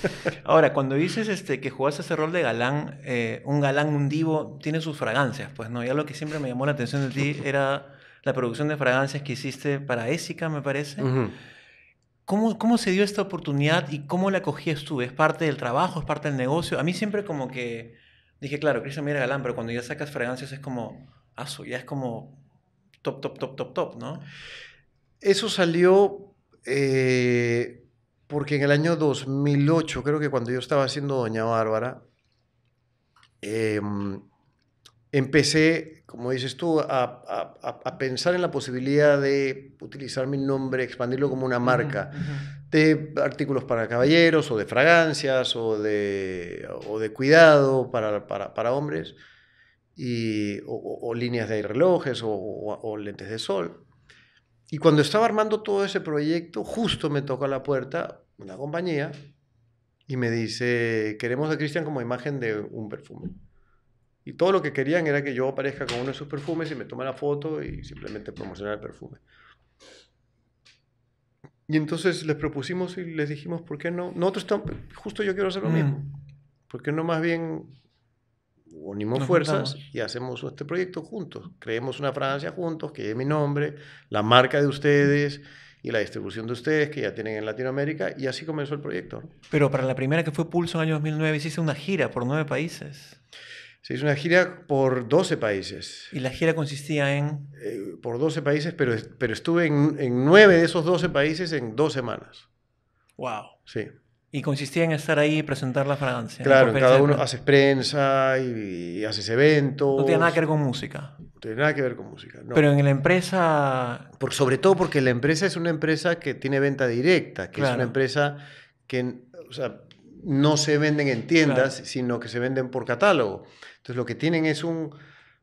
Ahora, cuando dices este, que jugaste ese rol de galán, eh, un galán, un divo, tiene sus fragancias, pues no, ya lo que siempre me llamó la atención de ti era la producción de fragancias que hiciste para Ésica, me parece. ¿Cómo, se dio esta oportunidad y cómo la cogías tú? ¿Es parte del trabajo? ¿Es parte del negocio? A mí siempre como que dije, claro, Cristian Mira Galán, pero cuando ya sacas fragancias es como, aso, ya es como top, top, top, top, top, ¿no? Eso salió eh, porque en el año 2008, creo que cuando yo estaba haciendo Doña Bárbara, em, empecé, como dices tú, a, a, a, pensar en la posibilidad de utilizar mi nombre, expandirlo como una marca de artículos para caballeros o de fragancias o de, o de cuidado para, para, para hombres y, o, líneas de relojes o, o, lentes de sol. Y cuando estaba armando todo ese proyecto, justo me toca a la puerta una compañía y me dice, queremos a Cristian como imagen de un perfume. Y todo lo que querían era que yo aparezca con uno de sus perfumes y me toma la foto y simplemente promocionar el perfume. Y entonces les propusimos y les dijimos, ¿por qué no? Nosotros estamos, justo yo quiero hacer lo mm. mismo. ¿Por qué no más bien unimos fuerzas y hacemos este proyecto juntos? Creemos una Francia juntos, que es mi nombre, la marca de ustedes y la distribución de ustedes que ya tienen en Latinoamérica. Y así comenzó el proyecto. Pero para la primera que fue Pulso en el año 2009, hiciste una gira por nueve países. Sí, es una gira por 12 países. ¿Y la gira consistía en...? Eh, por 12 países, pero, pero estuve en, en 9 de esos 12 países en dos semanas. ¡Wow! Sí. Y consistía en estar ahí y presentar la fragancia. Claro, cada uno haces prensa y, hace haces eventos. No tiene nada que ver con música. No tiene nada que ver con música. No. Pero en la empresa. Por, sobre todo porque la empresa es una empresa que tiene venta directa, que es una empresa que no se venden en tiendas, sino que se venden por catálogo. Entonces lo que tienen es un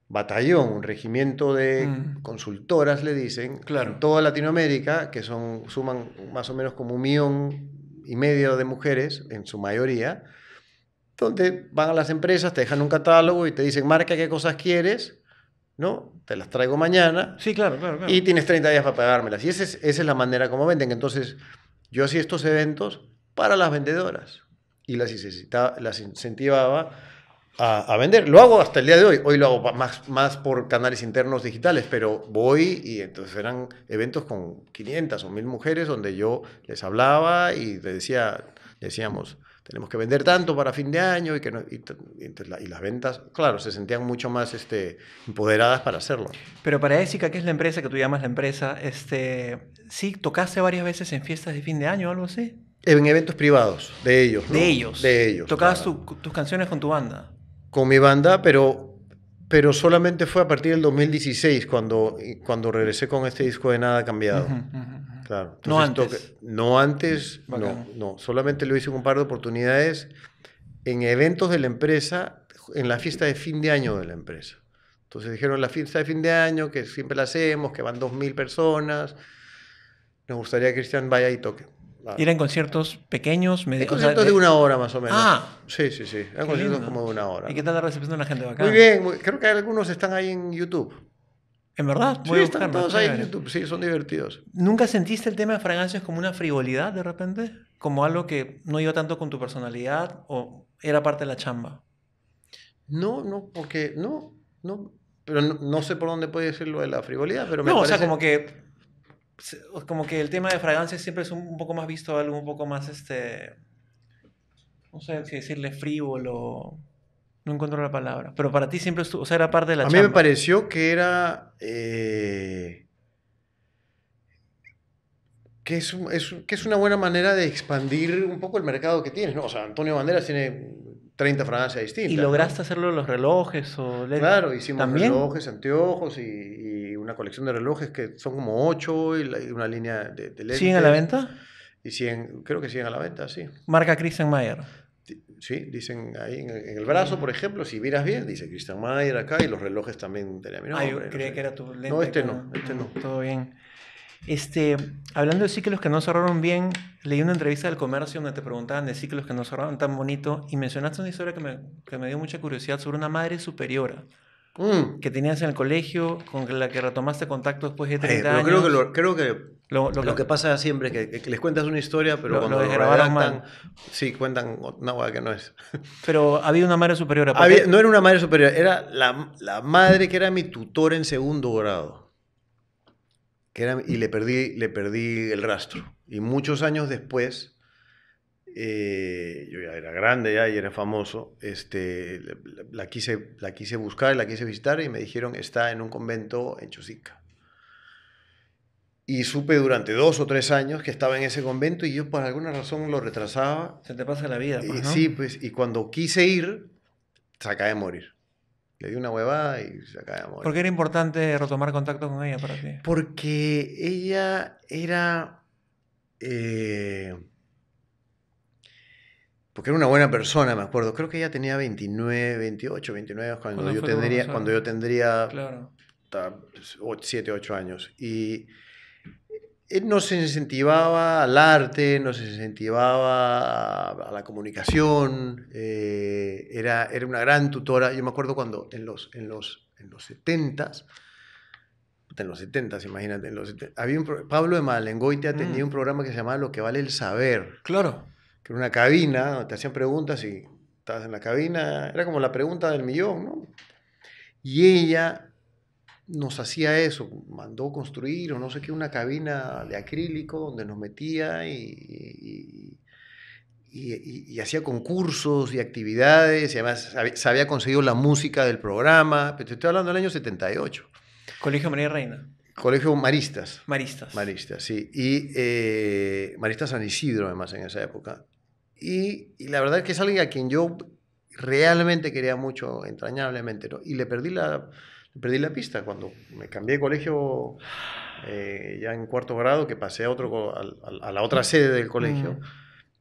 batallón, un regimiento de mm. consultoras, le dicen, claro. toda Latinoamérica, que son, suman más o menos como un millón y medio de mujeres, en su mayoría, donde van a las empresas, te dejan un catálogo y te dicen, marca qué cosas quieres, ¿no? Te las traigo mañana. Sí, claro, claro. Y tienes 30 días para pagármelas. Y esa es, esa es la manera como venden. Entonces, yo hacía estos eventos para las vendedoras y las, incentivaba a, vender. Lo hago hasta el día de hoy. Hoy lo hago más, más por canales internos digitales, pero voy y entonces eran eventos con 500 o 1000 mujeres donde yo les hablaba y les decía, decíamos, tenemos que vender tanto para fin de año y, que y, las ventas, claro, se sentían mucho más este, empoderadas para hacerlo. Pero para ESICA, que es la empresa que tú llamas la empresa, este, sí tocaste varias veces en fiestas de fin de año o algo así. En eventos privados, de ellos. De ellos. De ellos. Tocabas tus canciones con tu banda. Con mi banda, pero, pero solamente fue a partir del 2016 cuando, cuando regresé con este disco de Nada Cambiado. Claro. no antes. no antes, no, no. Solamente lo hice con un par de oportunidades en eventos de la empresa, en la fiesta de fin de año de la empresa. Entonces dijeron la fiesta de fin de año, que siempre la hacemos, que van 2.000 personas. Nos gustaría que Cristian vaya y toque. Ir en conciertos pequeños, medianos. Conciertos de una hora más o menos. Ah, sí, sí, sí. Eran conciertos como de una hora. ¿Y qué tal la recepción de la gente bacana? Muy bien, creo que algunos están ahí en YouTube. ¿En verdad? sí, están todos ahí en YouTube, sí, son divertidos. ¿Nunca sentiste el tema de fragancias como una frivolidad de repente? ¿Como algo que no iba tanto con tu personalidad o era parte de la chamba? No, no, porque no, no, pero no, sé por dónde puede decirlo de la frivolidad, pero me No, o sea, como que pues, eh, como que el tema de fragancias siempre es un, poco más visto, algo un poco más, este, no sé si decirle frívolo, no encuentro la palabra, pero para ti siempre estuvo, o sea, era parte de la... A mí me pareció que era... Eh, que es, que es una buena manera de expandir un poco el mercado que tienes, ¿no? O sea, Antonio Banderas tiene 30 fragancias distintas. ¿Y lograste hacerlo en los relojes? O claro, hicimos ¿También? relojes, anteojos y, una colección de relojes que son como 8 y, una línea de, de lentes. ¿Siguen a la venta? Y creo que siguen a la venta, sí. Marca Christian Mayer. Sí, dicen ahí en el, brazo, por ejemplo, si miras bien, dice Christian Mayer acá y los relojes también Ah, yo creía que era tu este lente. No, este no, este no. Todo bien. Este, hablando de ciclos que no cerraron bien, leí una entrevista del comercio donde te preguntaban de ciclos que no cerraron tan bonito y mencionaste una historia que me, dio mucha curiosidad sobre una madre superiora mm. que tenías en el colegio con la que retomaste contacto después de 30 eh, años. Creo que, lo, que pasa siempre es que, les cuentas una historia, pero cuando lo sí, cuentan una hueá que no es. Pero había una madre superiora. no era una madre superiora, era la, la madre que era mi tutor en segundo grado y le perdí, le perdí el rastro. Y muchos años después, eh, yo ya era grande ya y era famoso, este, la, quise, la quise buscar, la quise visitar y me dijeron está en un convento en Chusica. Y supe durante dos o tres años que estaba en ese convento y yo por alguna razón lo retrasaba. Se te pasa la vida. Pues, sí, pues, y cuando quise ir, se de morir. Le di una huevada y se acabamos. ¿Por qué era importante retomar contacto con ella para ti? Porque ella era. Eh, porque era una buena persona, me acuerdo. Creo que ella tenía 29, 28, 29 cuando, yo tendría, cuando yo tendría 7, 8 años. Y eh, nos incentivaba al arte, nos incentivaba a, la comunicación, eh, era, era una gran tutora. Yo me acuerdo cuando en los, en los, en los 70 en los imagínate, en los había un Pablo de Malengoite atendía mm. un programa que se llamaba Lo que vale el saber. Claro. Que era una cabina donde te hacían preguntas y estabas en la cabina, era como la pregunta del millón, ¿no? Y ella nos hacía eso, mandó construir o no sé qué, una cabina de acrílico donde nos metía y, y, hacía concursos y actividades, y además se había conseguido la música del programa, pero te estoy hablando del año 78. Colegio María Reina. Colegio Maristas. Maristas. Maristas, sí. Y eh, Maristas San Isidro, además, en esa época. Y, la verdad es que es alguien a quien yo realmente quería mucho, entrañablemente, ¿no? Y le perdí la, Perdí la pista cuando me cambié de colegio eh, ya en cuarto grado, que pasé a, otro, a, la otra sede del colegio. Mm.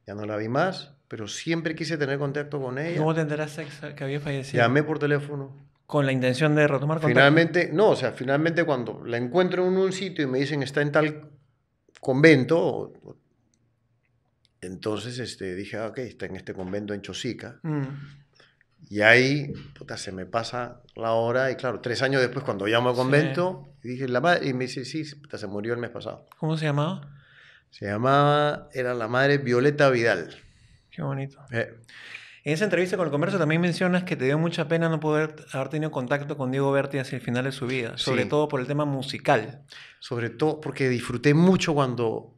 Ya no la vi más, pero siempre quise tener contacto con ella. ¿Cómo te enteraste que había fallecido? Llamé por teléfono. ¿Con la intención de retomar contacto? Finalmente, no, o sea, finalmente cuando la encuentro en un sitio y me dicen está en tal convento, entonces este, dije, ah, ok, está en este convento en Chosica. Mm. Y ahí, puta, se me pasa la hora. Y claro, tres años después, cuando llamo al convento, dije, la madre, y me dice, sí, puta, se murió el mes pasado. ¿Cómo se llamaba? Se llamaba, era la madre Violeta Vidal. Qué bonito. Eh. En esa entrevista con el comercio también mencionas que te dio mucha pena no poder haber tenido contacto con Diego Berti hacia el final de su vida, sobre todo por el tema musical. Sobre todo porque disfruté mucho cuando,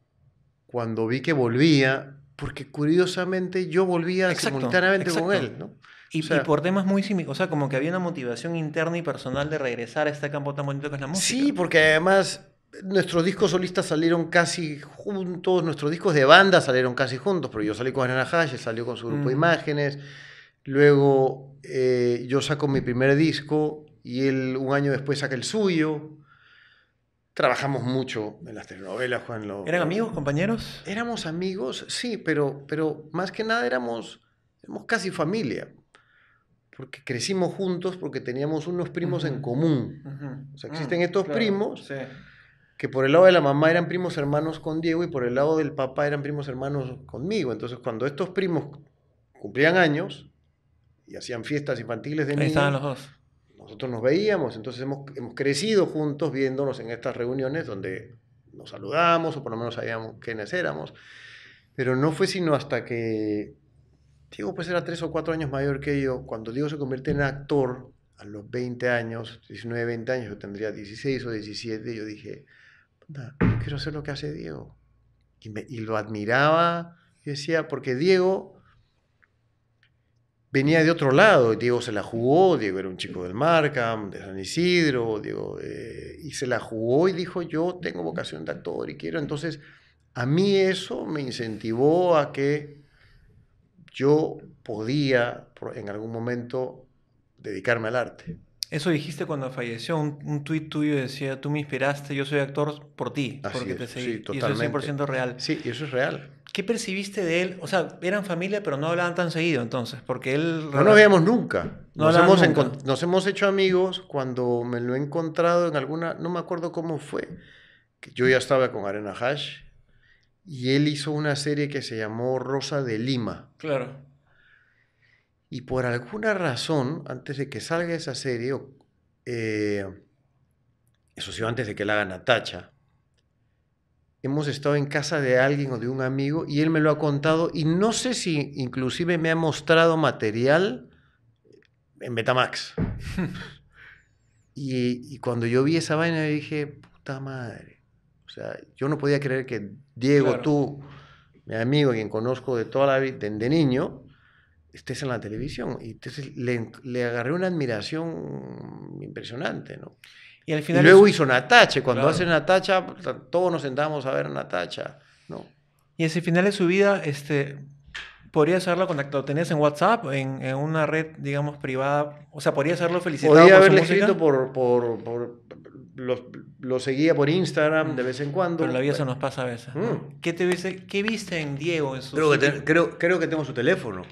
cuando vi que volvía, porque curiosamente yo volvía simultáneamente con él, ¿no? Y, por temas muy similares, o sea, como que había una motivación interna y personal de regresar a este campo tan bonito que es la música. Sí, porque además eh, nuestros discos solistas salieron casi juntos, nuestros discos de banda salieron casi juntos, pero yo salí con Ana salió con su grupo de mm. imágenes, luego eh, yo saco mi primer disco y él un año después saca el suyo. Trabajamos mucho en las telenovelas, Juan. Lo, ¿Eran amigos, compañeros? Éramos amigos, sí, pero, pero más que nada éramos, éramos casi familia porque crecimos juntos, porque teníamos unos primos en común. O sea, ah, existen estos primos que por el lado de la mamá eran primos hermanos con Diego y por el lado del papá eran primos hermanos conmigo. Entonces, cuando estos primos cumplían años y hacían fiestas infantiles de niños, estaban los dos. Nosotros nos veíamos, entonces hemos, hemos crecido juntos viéndonos en estas reuniones donde nos saludamos o por lo menos sabíamos quiénes éramos. Pero no fue sino hasta que Diego pues era tres o cuatro años mayor que yo. Cuando Diego se convierte en actor, a los 20 años, 19, 20 años, yo tendría 16 o 17, yo dije, quiero hacer lo que hace Diego. Y, lo admiraba, decía, porque Diego venía de otro lado, Diego se la jugó, Diego era un chico del Markham, de San Isidro, Diego, eh, y se la jugó y dijo, yo tengo vocación de actor y quiero. Entonces, a mí eso me incentivó a que yo podía en algún momento dedicarme al arte. Eso dijiste cuando falleció, un, tuit tuyo decía, tú me inspiraste, yo soy actor por ti, porque te Sí, totalmente. Y eso es 100% real. Sí, y eso es real. ¿Qué percibiste de él? O sea, eran familia, pero no hablaban tan seguido entonces, porque él... No nos veíamos nunca. nos, hemos nos hemos hecho amigos cuando me lo he encontrado en alguna, no me acuerdo cómo fue, que yo ya estaba con Arena Hash y él hizo una serie que se llamó Rosa de Lima. Claro. Y por alguna razón, antes de que salga esa serie, eh, eso sí, antes de que la haga Natacha, hemos estado en casa de alguien o de un amigo y él me lo ha contado y no sé si inclusive me ha mostrado material en Betamax. y, y, cuando yo vi esa vaina dije, puta madre yo no podía creer que Diego, tú, mi amigo, quien conozco de toda la vida, de, niño, estés en la televisión. Y entonces le, agarré una admiración impresionante, ¿no? Y, al final luego hizo Natacha. Cuando hace una Natacha, todos nos sentamos a ver Natacha, ¿no? Y ese final de su vida, este, podrías haberlo contactado. ¿Tenías en WhatsApp, en, una red, digamos, privada? O sea, ¿podrías haberlo felicitado Podría haberle escrito por, lo seguía por Instagram de mm. vez en cuando. Pero la vida se nos pasa a veces. Mm. ¿Qué, te viste, ¿Qué viste en Diego? En su creo, que creo, que tengo su teléfono.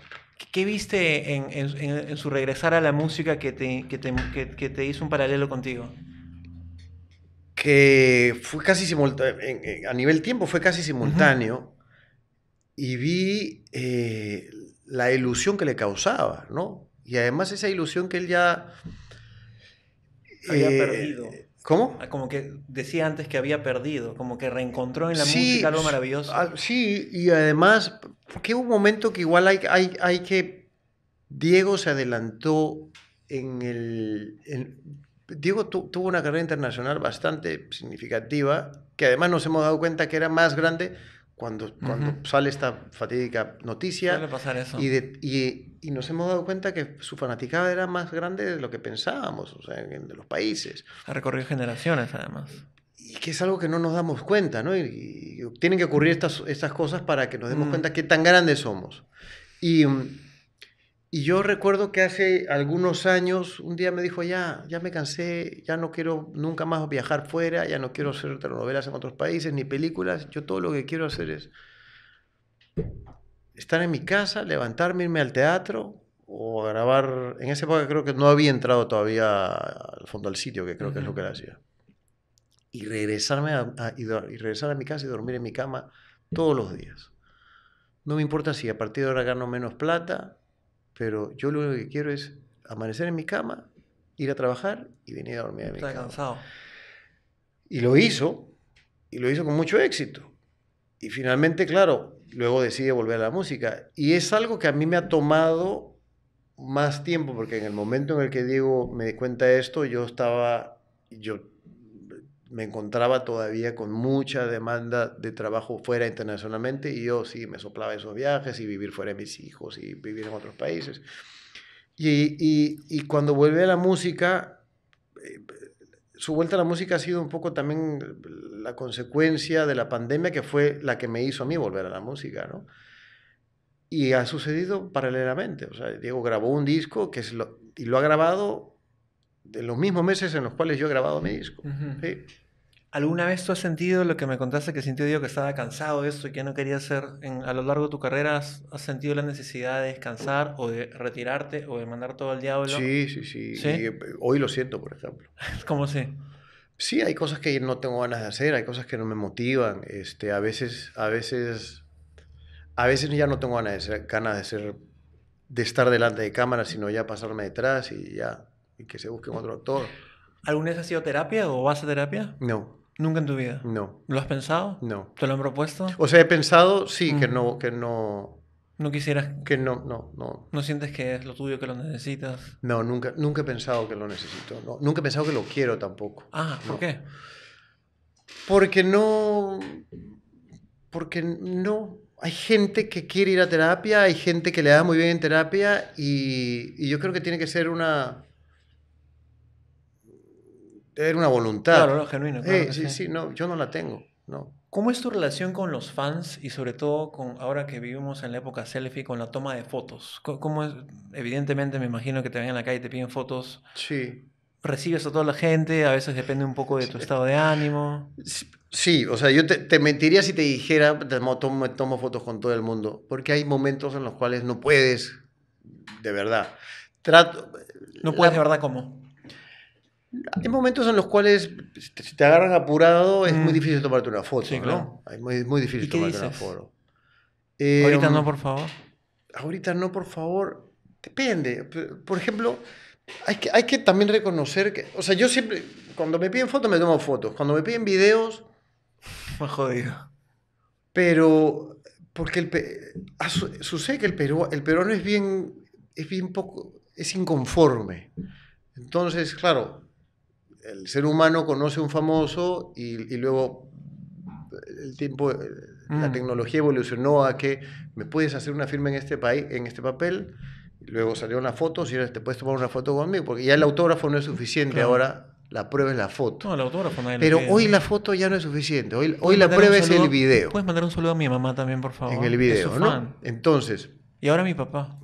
¿Qué viste en, su regresar a la música que te, que hizo un paralelo contigo? Que fue casi simultáneo, a nivel tiempo fue casi simultáneo, y vi eh, la ilusión que le causaba, ¿no? Y además esa ilusión que él ya... Había eh, perdido. ¿Cómo? Ah, como que decía antes que había perdido, como que reencontró en la música algo maravilloso. Ah, sí, y además, porque hubo un momento que igual hay, hay, que. Diego se adelantó en el. Diego tuvo una carrera internacional bastante significativa, que además nos hemos dado cuenta que era más grande cuando, cuando sale esta fatídica noticia. pasar eso. Y, y, nos hemos dado cuenta que su fanaticada era más grande de lo que pensábamos, o sea, de los países. Ha recorrido generaciones, además. Y que es algo que no nos damos cuenta, ¿no? Y, tienen que ocurrir estas, estas cosas para que nos demos cuenta mm. cuenta qué tan grandes somos. Y mm, y yo recuerdo que hace algunos años, un día me dijo, ya, ya me cansé, ya no quiero nunca más viajar fuera, ya no quiero hacer telenovelas en otros países, ni películas, yo todo lo que quiero hacer es estar en mi casa, levantarme, irme al teatro o grabar, en esa época creo que no había entrado todavía al fondo del sitio, que creo que es lo que hacía. Y regresarme a, y, regresar a mi casa y dormir en mi cama todos los días. No me importa si a partir de ahora gano menos plata, pero yo lo único que quiero es amanecer en mi cama, ir a trabajar y venir a dormir a mi Está cama. cansado. Y lo hizo, y lo hizo con mucho éxito. Y finalmente, claro, luego decide volver a la música. Y es algo que a mí me ha tomado más tiempo, porque en el momento en el que digo, me di cuenta de esto, yo estaba, yo me encontraba todavía con mucha demanda de trabajo fuera internacionalmente y yo sí me soplaba esos viajes y vivir fuera de mis hijos y vivir en otros países. Y, y, y cuando volví a la música, eh, su vuelta a la música ha sido un poco también la consecuencia de la pandemia que fue la que me hizo a mí volver a la música, ¿no? Y ha sucedido paralelamente. O sea, Diego grabó un disco que es lo, y lo ha grabado de los mismos meses en los cuales yo he grabado mi disco. ¿sí? ¿Alguna vez tú has sentido lo que me contaste que sintió Dios que estaba cansado de esto y que no quería hacer a lo largo de tu carrera? Has, sentido la necesidad de descansar o de retirarte o de mandar todo al diablo? Sí, sí, sí. Eh, hoy lo siento, por ejemplo. ¿Cómo sí? Sí, hay cosas que no tengo ganas de hacer, hay cosas que no me motivan. Este, a veces, a veces, a veces ya no tengo ganas de ser, ganas de ser, de estar delante de cámara, sino ya pasarme detrás y ya y que se busque otro actor. ¿Alguna vez has sido terapia o vas a terapia? No. ¿Nunca en tu vida? No. ¿Lo has pensado? No. ¿Te lo han propuesto? O sea, he pensado, sí, que no, que no. No quisieras. Que no, no, no. ¿No sientes que es lo tuyo, que lo necesitas? No, nunca, nunca he pensado que lo necesito. nunca he pensado que lo quiero tampoco. Ah, ¿por qué? Porque no. Porque no. Hay gente que quiere ir a terapia, hay gente que le da muy bien en terapia y yo creo que tiene que ser una era una voluntad. Claro, sí, sí, no, yo no la tengo, no. ¿Cómo es tu relación con los fans y sobre todo con ahora que vivimos en la época selfie con la toma de fotos? ¿Cómo es? Evidentemente me imagino que te ven en la calle y te piden fotos. Sí. ¿Recibes a toda la gente? A veces depende un poco de tu estado de ánimo. Sí, o sea, yo te, mentiría si te dijera, tomo, fotos con todo el mundo, porque hay momentos en los cuales no puedes, de verdad. Trato, no puedes de verdad cómo. Hay momentos en los cuales si te agarran apurado es muy mm. difícil tomarte una foto, ¿no? Es muy, difícil tomarte una foto. ahorita no, em, por favor. Ahorita no, por favor. Depende. Por ejemplo, hay que, hay que también reconocer que, o sea, yo siempre, cuando me piden fotos, me tomo fotos. Cuando me piden videos... Me jodido. Pero, porque el, sucede que el, Perú, el peruano es bien, es bien poco, es inconforme. Entonces, claro, el ser humano conoce un famoso y, luego el tiempo, eh, la mm. tecnología evolucionó a que me puedes hacer una firma en este, país, en este papel. luego salió una foto, si no te puedes tomar una foto conmigo, porque ya el autógrafo no es suficiente ahora. La prueba es la foto. No, el autógrafo no Pero hoy la foto ya no es suficiente. Hoy, hoy la prueba es el video. Puedes mandar un saludo a mi mamá también, por favor. En el video, ¿no? Entonces, y ahora mi papá.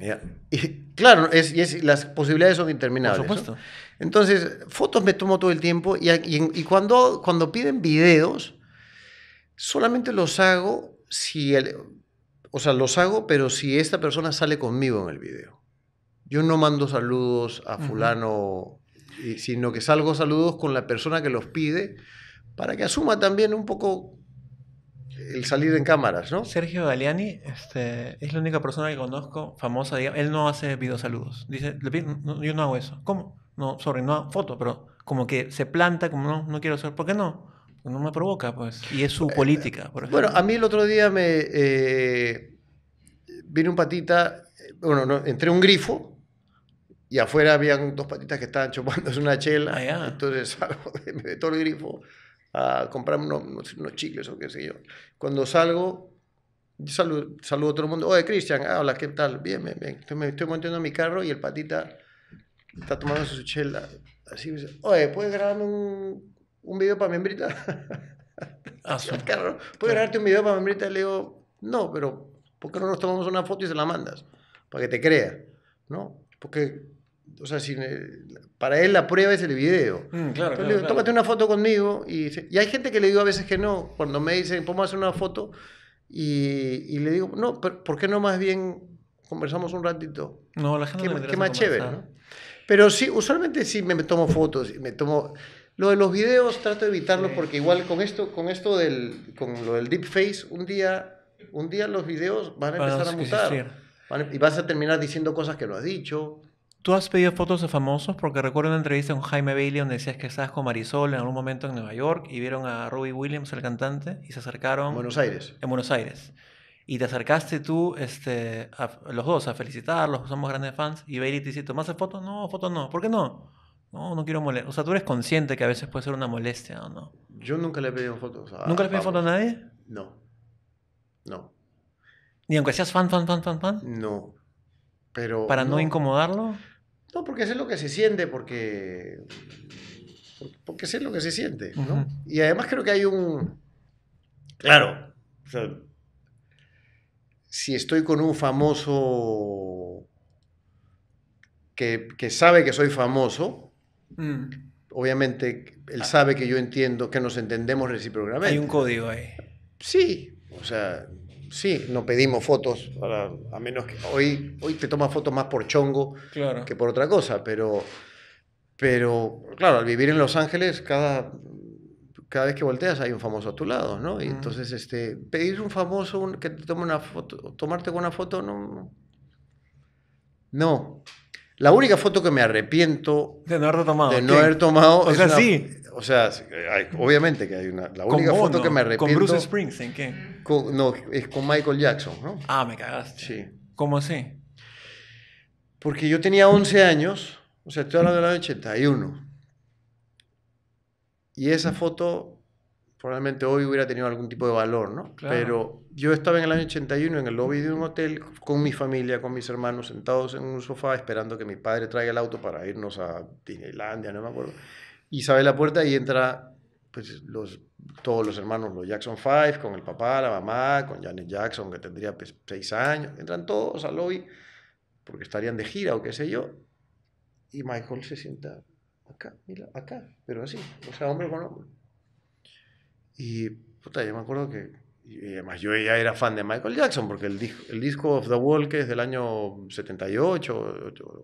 claro, es, y las posibilidades son interminables. Por supuesto. Entonces, fotos me tomo todo el tiempo y, cuando, cuando piden videos, solamente los hago si, el, o sea, los hago, pero si esta persona sale conmigo en el video. Yo no mando saludos a fulano, sino que salgo saludos con la persona que los pide para que asuma también un poco el salir en cámaras, ¿no? Sergio Galeani este, es la única persona que conozco famosa, él no hace videosaludos. Dice, yo no hago eso. ¿Cómo? no, sorry, no foto, pero como que se planta, como no, no quiero hacer, ¿por qué no? No me provoca, pues. Y es su eh, eh, política. Por bueno, a mí el otro día me eh, vino un patita, eh, bueno, no, entré un grifo y afuera habían dos patitas que estaban chupándose una chela. Ah, entonces salgo de, todo el grifo a comprar unos, unos, chicles o qué sé yo. Cuando salgo, saludo, saludo a todo el mundo. Oye, Cristian, ah, hola, ¿qué tal? Bien, bien, bien. Estoy, me estoy montando mi carro y el patita está tomando su chela, así me dice, oye, ¿puedes grabarme un, un video para membrita? Ah, carro, ¿puedes grabarte un video para membrita? Le digo, no, pero ¿por qué no nos tomamos una foto y se la mandas? Para que te crea, ¿no? Porque, o sea, para él la prueba es el video. Mm, claro, una foto conmigo. Y, hay gente que le digo a veces que no, cuando me dicen, ¿podemos hacer una foto? Y, le digo, no, pero ¿por qué no más bien conversamos un ratito? No, la gente ¿Qué, qué más chévere, ¿no? Pero sí, usualmente sí me tomo fotos, me tomo... Lo de los videos trato de evitarlo porque igual con esto, con esto del, con lo del face un día, un día los videos van a empezar a mutar. y vas a terminar diciendo cosas que no has dicho. ¿Tú has pedido fotos de famosos? Porque recuerdo una entrevista con Jaime Bailey donde decías que estabas con Marisol en algún momento en Nueva York y vieron a Robbie Williams, el cantante, y se acercaron. Buenos Aires. En Buenos Aires. Y te acercaste tú, este, los dos, a felicitarlos, somos grandes fans. Y Bailey te dice, ¿tomaste fotos? No, fotos no. ¿Por qué no? No, no quiero molestar. O sea, tú eres consciente que a veces puede ser una molestia o no. Yo nunca le he pedido fotos. ¿Nunca le he pedido fotos a nadie? No. No. Ni aunque seas fan, fan, fan, fan, fan. No. Pero. ¿Para no, incomodarlo? No, porque sé lo que se siente, porque. Porque sé lo que se siente, ¿no? Y además creo que hay un. Claro. O sea, si estoy con un famoso que, sabe que soy famoso, mm. obviamente él ah. sabe que yo entiendo, que nos entendemos recíprocamente. Hay un código ahí. Sí, o sea, sí, no pedimos fotos, a menos que hoy, hoy te tomas fotos más por chongo que por otra cosa, pero, pero claro, al vivir en Los Ángeles, cada cada vez que volteas hay un famoso a tu lado, ¿no? Y entonces, este, pedir un famoso que te tome una foto, tomarte con una foto, no. No. La única foto que me arrepiento de no haber tomado, de no haber tomado o sea, sí. O sea, obviamente que hay una. La única foto que me arrepiento. ¿Con Bruce ¿en qué? no, es con Michael Jackson, ¿no? Ah, me cagaste. Sí. ¿Cómo así? Porque yo tenía 11 años, o sea, estoy hablando del año 81. Y esa foto probablemente hoy hubiera tenido algún tipo de valor, ¿no? Claro. Pero yo estaba en el año 81 en el lobby de un hotel con mi familia, con mis hermanos, sentados en un sofá esperando que mi padre traiga el auto para irnos a Disneylandia, no me acuerdo. Y sale la puerta y entra pues, los, todos los hermanos, los Jackson Five, con el papá, la mamá, con Janet Jackson, que tendría pues, seis años. Entran todos al lobby porque estarían de gira o qué sé yo. Y Michael se sienta acá, acá, pero así, o sea, hombre con hombre. Y, puta, yo me acuerdo que, además yo ya era fan de Michael Jackson, porque el disco, el disco Of The Wall, que es del año 78,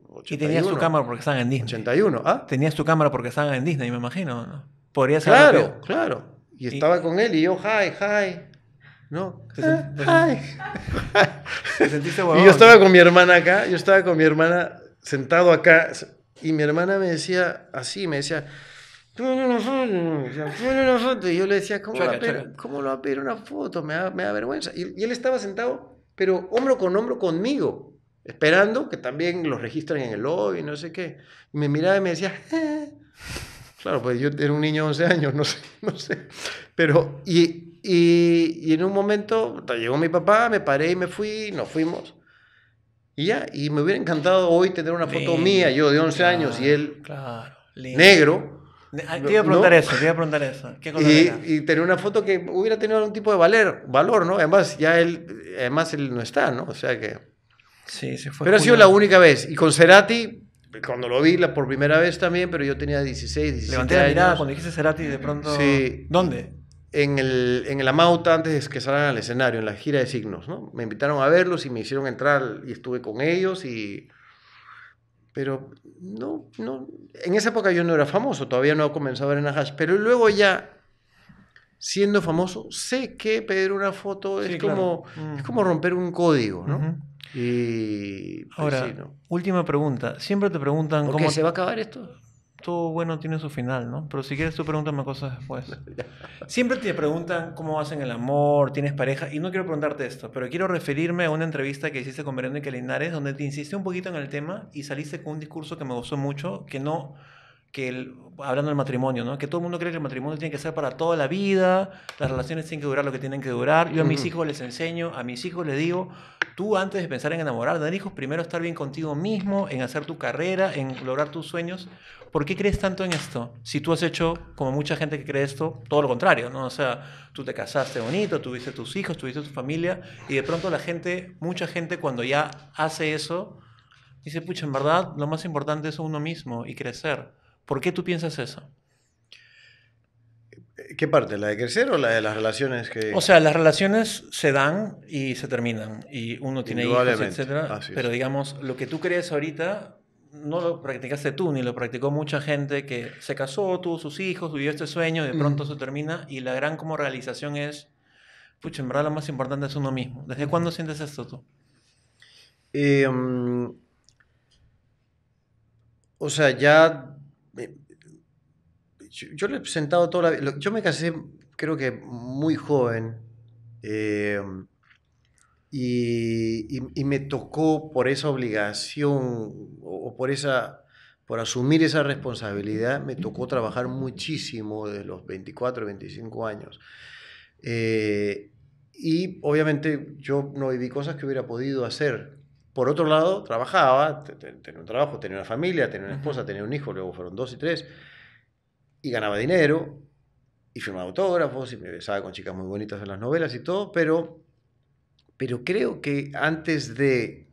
81. Y tenías tu cámara porque estaban en Disney. 81, ¿ah? Tenías tu cámara porque estaban en Disney, me imagino, Podría ser. Claro, claro. Y estaba con él y yo, hi, hi. ¿no? Ah, hi. Y yo estaba con mi hermana acá, yo estaba con mi hermana sentado acá, y mi hermana me decía así, me decía, ¿Tú una foto, una foto. Y yo le decía, ¿cómo, ¿cómo lo va a pedir una foto? Me da, me da vergüenza. Y, él estaba sentado, pero hombro con hombro conmigo, esperando que también los registren en el lobby, no sé qué. Y me miraba y me decía, claro, pues yo era un niño de 11 años, no sé, no sé. Pero, y, y, y en un momento llegó mi papá, me paré y me fui, nos fuimos. Y ya, y me hubiera encantado hoy tener una foto mía, yo de 11 años y él negro. Ah, te iba a preguntar eso, te iba a preguntar eso. y, tener una foto que hubiera tenido algún tipo de valor, valor, ¿no? Además, ya él, además él no está, ¿no? O sea que... Sí, se fue. Pero ha sido la única vez. Y con Cerati, cuando lo vi la por primera vez también, pero yo tenía 16, 17 Levanté la mirada cuando dijiste Cerati de pronto... Sí. ¿Dónde? en, el, en la Mauta antes de que salgan al escenario, en la gira de signos, ¿no? Me invitaron a verlos y me hicieron entrar y estuve con ellos y... Pero no, no, en esa época yo no era famoso, todavía no comenzaba en Hash, pero luego ya siendo famoso, sé que pedir una foto es, como, es como mm. romper un código, ¿no? Y pues Ahora, última pregunta. Siempre te preguntan cómo. se va a acabar esto? bueno tiene su final, ¿no? Pero si quieres tú pregúntame cosas después. Siempre te preguntan cómo hacen el amor, tienes pareja, y no quiero preguntarte esto, pero quiero referirme a una entrevista que hiciste con Verónica Linares, donde te insiste un poquito en el tema y saliste con un discurso que me gustó mucho, que no hablando del matrimonio, Que todo el mundo cree que el matrimonio tiene que ser para toda la vida, las relaciones tienen que durar lo que tienen que durar. Yo a mis hijos les enseño, a mis hijos les digo, tú antes de pensar en enamorar, tener hijos, primero estar bien contigo mismo, en hacer tu carrera, en lograr tus sueños. ¿Por qué crees tanto en esto? Si tú has hecho, como mucha gente que cree esto, todo lo contrario, ¿no? O sea, tú te casaste bonito, tuviste tus hijos, tuviste tu familia, y de pronto la gente, mucha gente cuando ya hace eso, dice, pucha, en verdad lo más importante es uno mismo y crecer. ¿Por qué tú piensas eso? ¿Qué parte? ¿La de crecer o la de las relaciones que.? O sea, las relaciones se dan y se terminan. Y uno tiene hijos, etc. Pero digamos, lo que tú crees ahorita no lo practicaste tú, ni lo practicó mucha gente que se casó, tuvo sus hijos, vivió este sueño, y de pronto se termina. Y la gran como realización es. Pucha, en verdad lo más importante es uno mismo. ¿Desde cuándo sientes esto tú? Em, o sea, ya yo, yo he presentado toda Yo me casé, creo que muy joven. Em, y, y, me tocó por esa obligación o, por esa por asumir esa responsabilidad, me tocó trabajar muchísimo de los 24, 25 años. Eh, y obviamente yo no viví cosas que hubiera podido hacer por otro lado, trabajaba, tenía un trabajo, tenía una familia, tenía una esposa, tenía un hijo, luego fueron dos y tres, y ganaba dinero, y firmaba autógrafos, y me besaba con chicas muy bonitas en las novelas y todo, pero, pero creo que antes de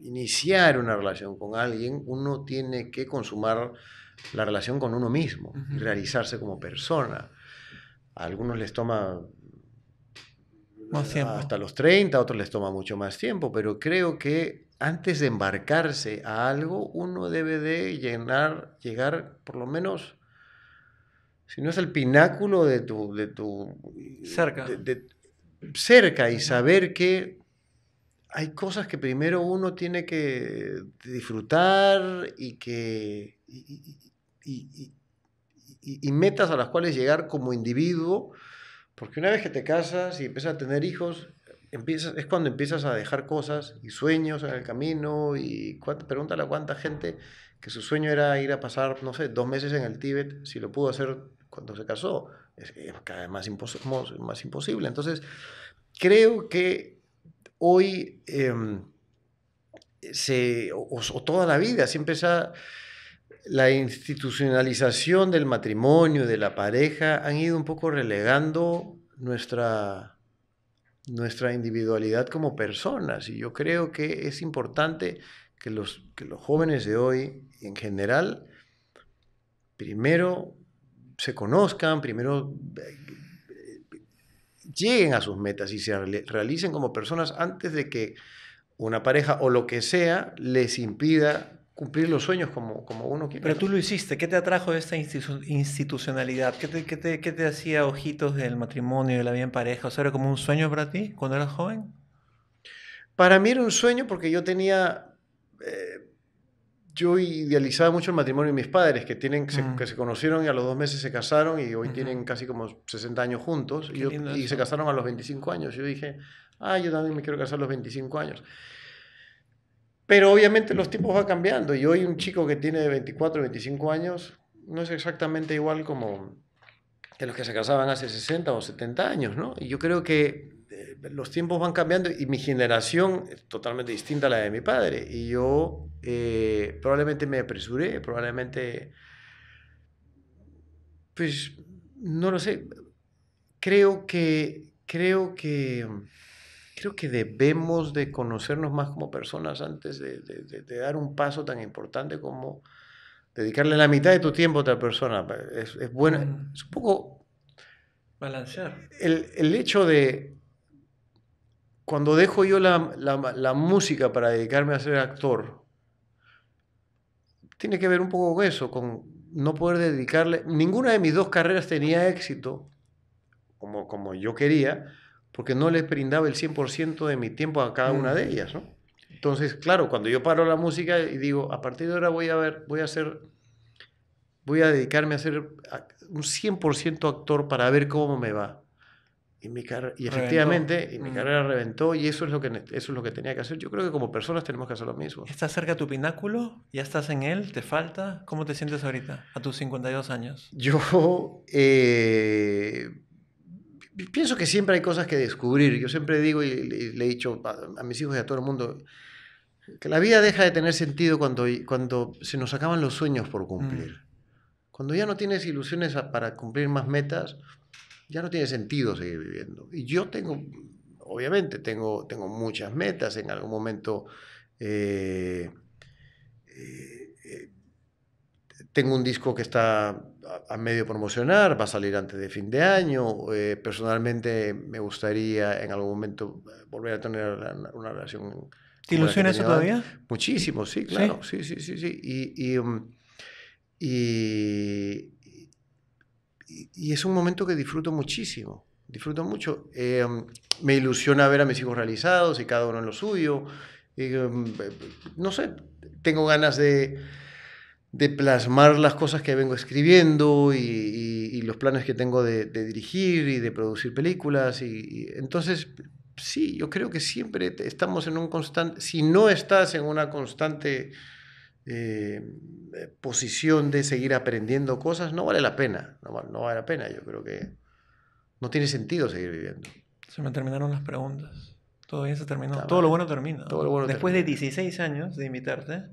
iniciar una relación con alguien, uno tiene que consumar la relación con uno mismo, realizarse como persona. A algunos les toma Ah, hasta los 30, a otros les toma mucho más tiempo, pero creo que antes de embarcarse a algo, uno debe de llenar, llegar por lo menos, si no es el pináculo de tu... cerca. cerca y saber que hay cosas que primero uno tiene que disfrutar y que... y metas a las cuales llegar como individuo porque una vez que te casas y empiezas a tener hijos, es cuando empiezas a dejar cosas y sueños en el camino. Y cuánta, pregúntale a cuánta gente que su sueño era ir a pasar, no sé, dos meses en el Tíbet, si lo pudo hacer cuando se casó. Es, cada vez más, más, imposible. Entonces, creo que hoy em, se, o, toda la vida siempre se la institucionalización del matrimonio, de la pareja, han ido un poco relegando nuestra, nuestra individualidad como personas. Y yo creo que es importante que los, que los jóvenes de hoy, en general, primero se conozcan, primero eh, lleguen a sus metas y se realicen como personas antes de que una pareja o lo que sea les impida cumplir los sueños como, como uno quiere. Pero tú lo hiciste, ¿qué te atrajo de esta institucionalidad? ¿Qué te, qué, te, ¿Qué te, hacía ojitos del matrimonio, de la vida en pareja? ¿O sea, era como un sueño para ti cuando eras joven? Para mí era un sueño porque yo tenía... Eh, yo idealizaba mucho el matrimonio de mis padres, que, tienen, se, que se conocieron y a los dos meses se casaron y hoy tienen casi como 60 años juntos y, y, se casaron a los 25 años. Yo dije, ah, yo también me quiero casar a los 25 años. Pero obviamente los tiempos van cambiando y hoy un chico que tiene 24, 25 años no es exactamente igual como los que se casaban hace 60 o 70 años, ¿no? Y yo creo que eh, los tiempos van cambiando y mi generación es totalmente distinta a la de mi padre. Y yo eh, probablemente me apresuré, probablemente, pues, no lo sé. Creo que, creo que creo que debemos de conocernos más como personas antes de, dar un paso tan importante como dedicarle la mitad de tu tiempo a otra persona. Es, bueno, mm. es un poco... Balancear. El, hecho de... Cuando dejo yo la, música para dedicarme a ser actor, tiene que ver un poco con eso, con no poder dedicarle... Ninguna de mis dos carreras tenía éxito como, como yo quería, porque no les brindaba el 100% de mi tiempo a cada una de mm. ellas, ¿no? Entonces, claro, cuando yo paro la música y digo, a partir de ahora voy a ver, voy a hacer, voy a dedicarme a ser un 100% actor para ver cómo me va. Y, mi y efectivamente, mi mm. carrera reventó y eso es, lo que, eso es lo que tenía que hacer. Yo creo que como personas tenemos que hacer lo mismo. ¿Estás cerca de tu pináculo? ¿Ya estás en él? ¿Te falta? ¿Cómo te sientes ahorita, a tus 52 años? Yo... Eh, pienso que siempre hay cosas que descubrir. Yo siempre digo y, le he dicho a, mis hijos y a todo el mundo que la vida deja de tener sentido cuando, cuando se nos acaban los sueños por cumplir. Mm. Cuando ya no tienes ilusiones para cumplir más metas, ya no tiene sentido seguir viviendo. Y yo tengo, obviamente, tengo, tengo muchas metas. En algún momento eh, eh, eh, tengo un disco que está a medio promocionar, va a salir antes de fin de año. Eh, personalmente me gustaría en algún momento eh, volver a tener una, relación. ¿Te ilusiona todavía? Muchísimo, sí, claro. Sí, sí, sí, sí. Um, y, es un momento que disfruto muchísimo. Disfruto mucho. Eh, um, me ilusiona ver a mis hijos realizados y cada uno en lo suyo. Um, no sé, tengo ganas de de plasmar las cosas que vengo escribiendo y, los planes que tengo de, dirigir y de producir películas. Y, entonces, sí, yo creo que siempre estamos en un constante, si no estás en una constante eh, posición de seguir aprendiendo cosas, no vale la pena, no, vale la pena, yo creo que no tiene sentido seguir viviendo. Se me terminaron las preguntas. Todo bien se terminó. todo lo bueno termina. Después de 16 años de invitarte.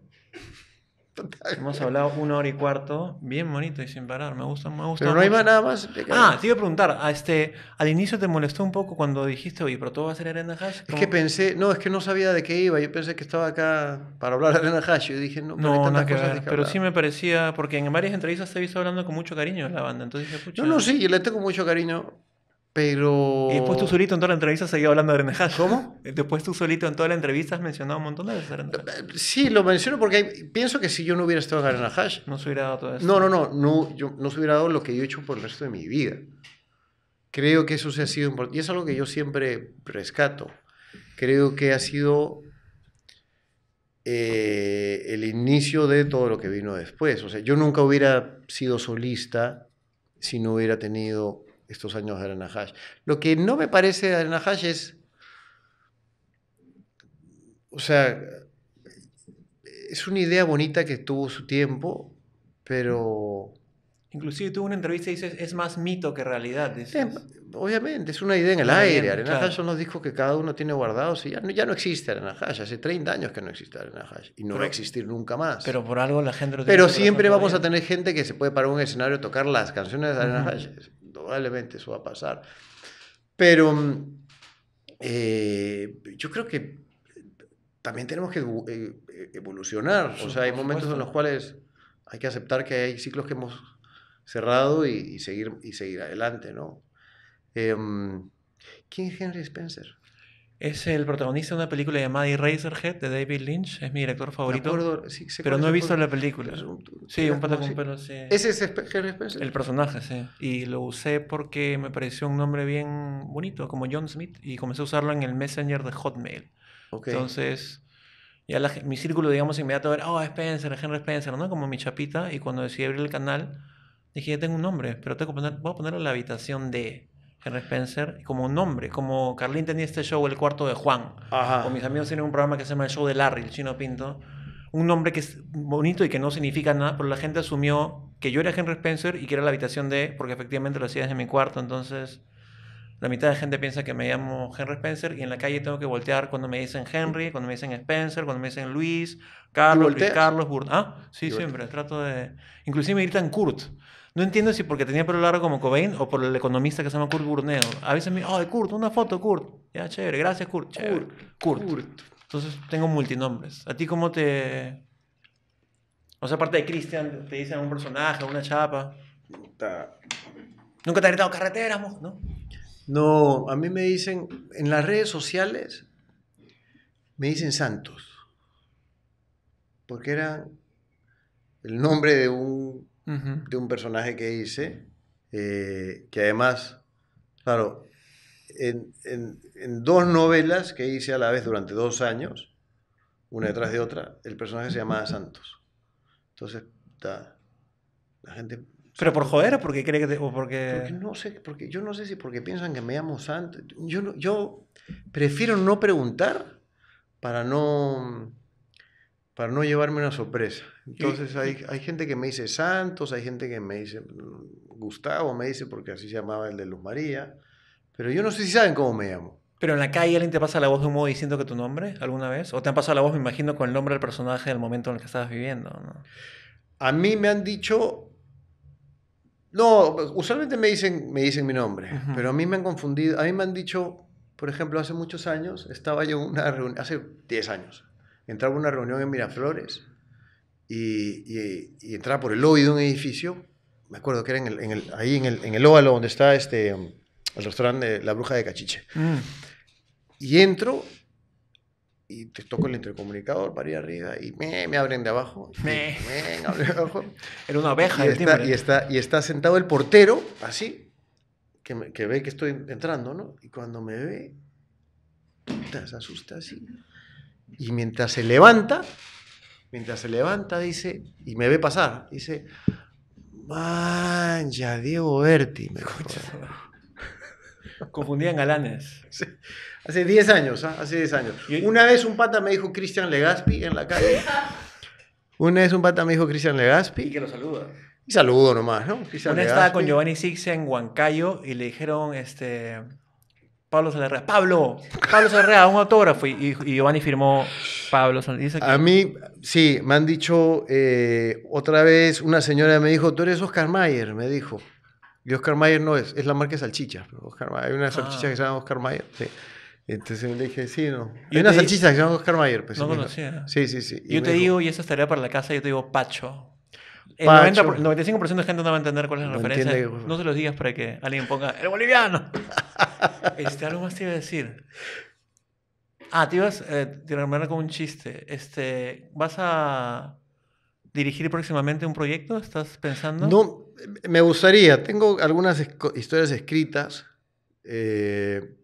Hemos hablado una hora y cuarto, bien bonito y sin parar. Me gusta, me gusta. Pero no hay más nada más. Ah, te iba a preguntar, a este, al inicio te molestó un poco cuando dijiste, oye, pero todo va a ser Arena Hash. Es que pensé, no, es que no sabía de qué iba. Yo pensé que estaba acá para hablar de Arena Hash. Yo dije, no, pero no, Pero sí me parecía, porque en varias entrevistas te he visto hablando con mucho cariño de la banda. Entonces, yo No, no, sí, yo le tengo mucho cariño. Pero. Y después tú solito en toda la entrevista seguido hablando de Hash. ¿Cómo? Después tú solito en toda la entrevista has mencionado un montón de veces eh, Sí, lo menciono porque pienso que si yo no hubiera estado en Hash No se hubiera dado todo eso. No, no, no. No, yo, no se hubiera dado lo que yo he hecho por el resto de mi vida. Creo que eso se ha sido importante. Y es algo que yo siempre rescato. Creo que ha sido eh, el inicio de todo lo que vino después. O sea, yo nunca hubiera sido solista si no hubiera tenido estos años de Arena Hash. Lo que no me parece de Arena Hash es, o sea, es una idea bonita que tuvo su tiempo, pero... Inclusive tuvo una entrevista y dices, es más mito que realidad. Em, obviamente, es una idea en el aire. Arena Hash son los discos que cada uno tiene guardados ya no, ya no existe Arena Hash. Hace 30 años que no existe Arena Hash y no va a existir nunca más. Pero por algo la gente Pero siempre vamos a tener gente que se puede parar un escenario tocar las canciones de Arena Hash. Probablemente eso va a pasar. Pero mm, eh, yo creo que también tenemos que eh, evolucionar. O sea, hay momentos en los cuales hay que aceptar que hay ciclos que hemos cerrado y, seguir, y seguir adelante, ¿no? Em, ¿Quién es Henry Spencer? Es el protagonista de una película llamada Head de David Lynch. Es mi director favorito. pero no he visto la película. Sí, un pata sí. ¿Ese es Henry Spencer? El personaje, sí. Y lo usé porque me pareció un nombre bien bonito, como John Smith, y comencé a usarlo en el Messenger de Hotmail. Entonces, ya la, mi círculo, digamos, inmediato era, oh, Spencer, Henry Spencer, ¿no? Como mi chapita. Y cuando decidí abrir el canal, dije, ya tengo un nombre, pero tengo que voy a ponerlo en la habitación de Henry Spencer, como un nombre, como Carlín tenía este show El Cuarto de Juan, O mis amigos tienen un programa que se llama El Show de Larry, el chino pinto, un nombre que es bonito y que no significa nada, pero la gente asumió que yo era Henry Spencer y que era la habitación de, porque efectivamente lo hacía desde mi cuarto, entonces la mitad de la gente piensa que me llamo Henry Spencer y en la calle tengo que voltear cuando me dicen Henry, cuando me dicen Spencer, cuando me dicen Luis, Carlos, Luis Carlos, Ah, sí, siempre, trato de... Inclusive me gritan Kurt. No entiendo si porque tenía pelo largo como Cobain o por el economista que se llama Kurt Burneo. A veces me oh, Kurt, una foto, Kurt. Ya, chévere, gracias, Kurt. Kurt. Entonces tengo multinombres. ¿A ti cómo te...? O sea, aparte de Christian, te dicen un personaje, una chapa. ¿Nunca te ha gritado carretera, no? No, a mí me dicen, en las redes sociales, me dicen Santos. Porque era el nombre de un de un personaje que hice, eh, que además, claro, en, en, dos novelas que hice a la vez durante dos años, una detrás de otra, el personaje se llamaba Santos. Entonces, la gente... ¿Pero por joder o porque cree que o porque... no sé, porque yo no sé si porque piensan que me llamo Santos. Yo, yo prefiero no preguntar para no para no llevarme una sorpresa. Entonces hay, gente que me dice Santos, hay gente que me dice mm, Gustavo, me dice porque así se llamaba el de Luz María, pero yo no sé si saben cómo me llamo. ¿Pero en la calle alguien te pasa la voz de un modo diciendo que tu nombre alguna vez? ¿O te han pasado la voz, me imagino, con el nombre del personaje del momento en el que estabas viviendo? A mí me han dicho... No, usualmente me dicen, me dicen mi nombre, pero a mí me han confundido. A mí me han dicho, por ejemplo, hace muchos años, estaba yo en una reunión, hace 10 años, entraba a una reunión en Miraflores y, y, entraba por el lobby de un edificio, me acuerdo que era ahí en el, óvalo donde está este, el restaurante La Bruja de Cachiche. Mm. Y entro y te toco el intercomunicador para ir arriba y me, abren de abajo. Era una oveja. Y, está, y, está, sentado el portero, así, que, que, ve que estoy entrando, ¿no? Y cuando me ve, te se asusta así. Y mientras se levanta, mientras se levanta, dice, y me ve pasar, dice, ya Diego Berti, me Confundían galanes. Hace 10 años, ¿ah? hace 10 años. Una vez un pata me dijo Cristian Legaspi en la calle. Una vez un pata me dijo Cristian Legaspi. Y que lo saluda. Y saludo nomás, ¿no? Una vez estaba con Giovanni Six en Huancayo y le dijeron, este, Pablo Salarrea, Pablo, Pablo Salarrea, un autógrafo. Y, Giovanni firmó Pablo Salarrea. A mí, sí, me han dicho eh, otra vez, una señora me dijo, tú eres Oscar Mayer, me dijo. Y Oscar Mayer no es, es la marca de salchichas. Hay una ah. salchicha que se llama Oscar Mayer. Sí. Entonces le dije, sí, no. Hay una salchicha que se llama Oscar Mayer. Pues, no sí, conocía. Sí, sí, sí. yo te digo, y esa tarea para la casa, yo te digo, Pacho el, 95% de gente no va a entender cuál es la no referencia. No se los digas para que alguien ponga ¡El boliviano! Este, algo más te iba a decir. Ah, te ibas eh, a eh, como con un chiste. Este, ¿Vas a dirigir próximamente un proyecto? ¿Estás pensando? No, me gustaría. Tengo algunas historias escritas, eh,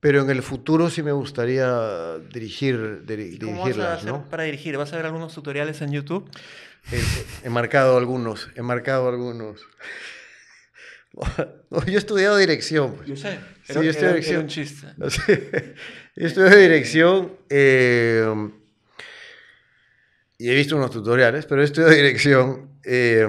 pero en el futuro sí me gustaría dirigir, dirigirlas. Vas Para dirigir, ¿vas a ver algunos tutoriales en YouTube? He, marcado algunos, he marcado algunos. yo he estudiado dirección. Pues. Yo sé. dirección. un chiste. yo he estudiado dirección eh, y he visto unos tutoriales, pero he estudiado dirección eh,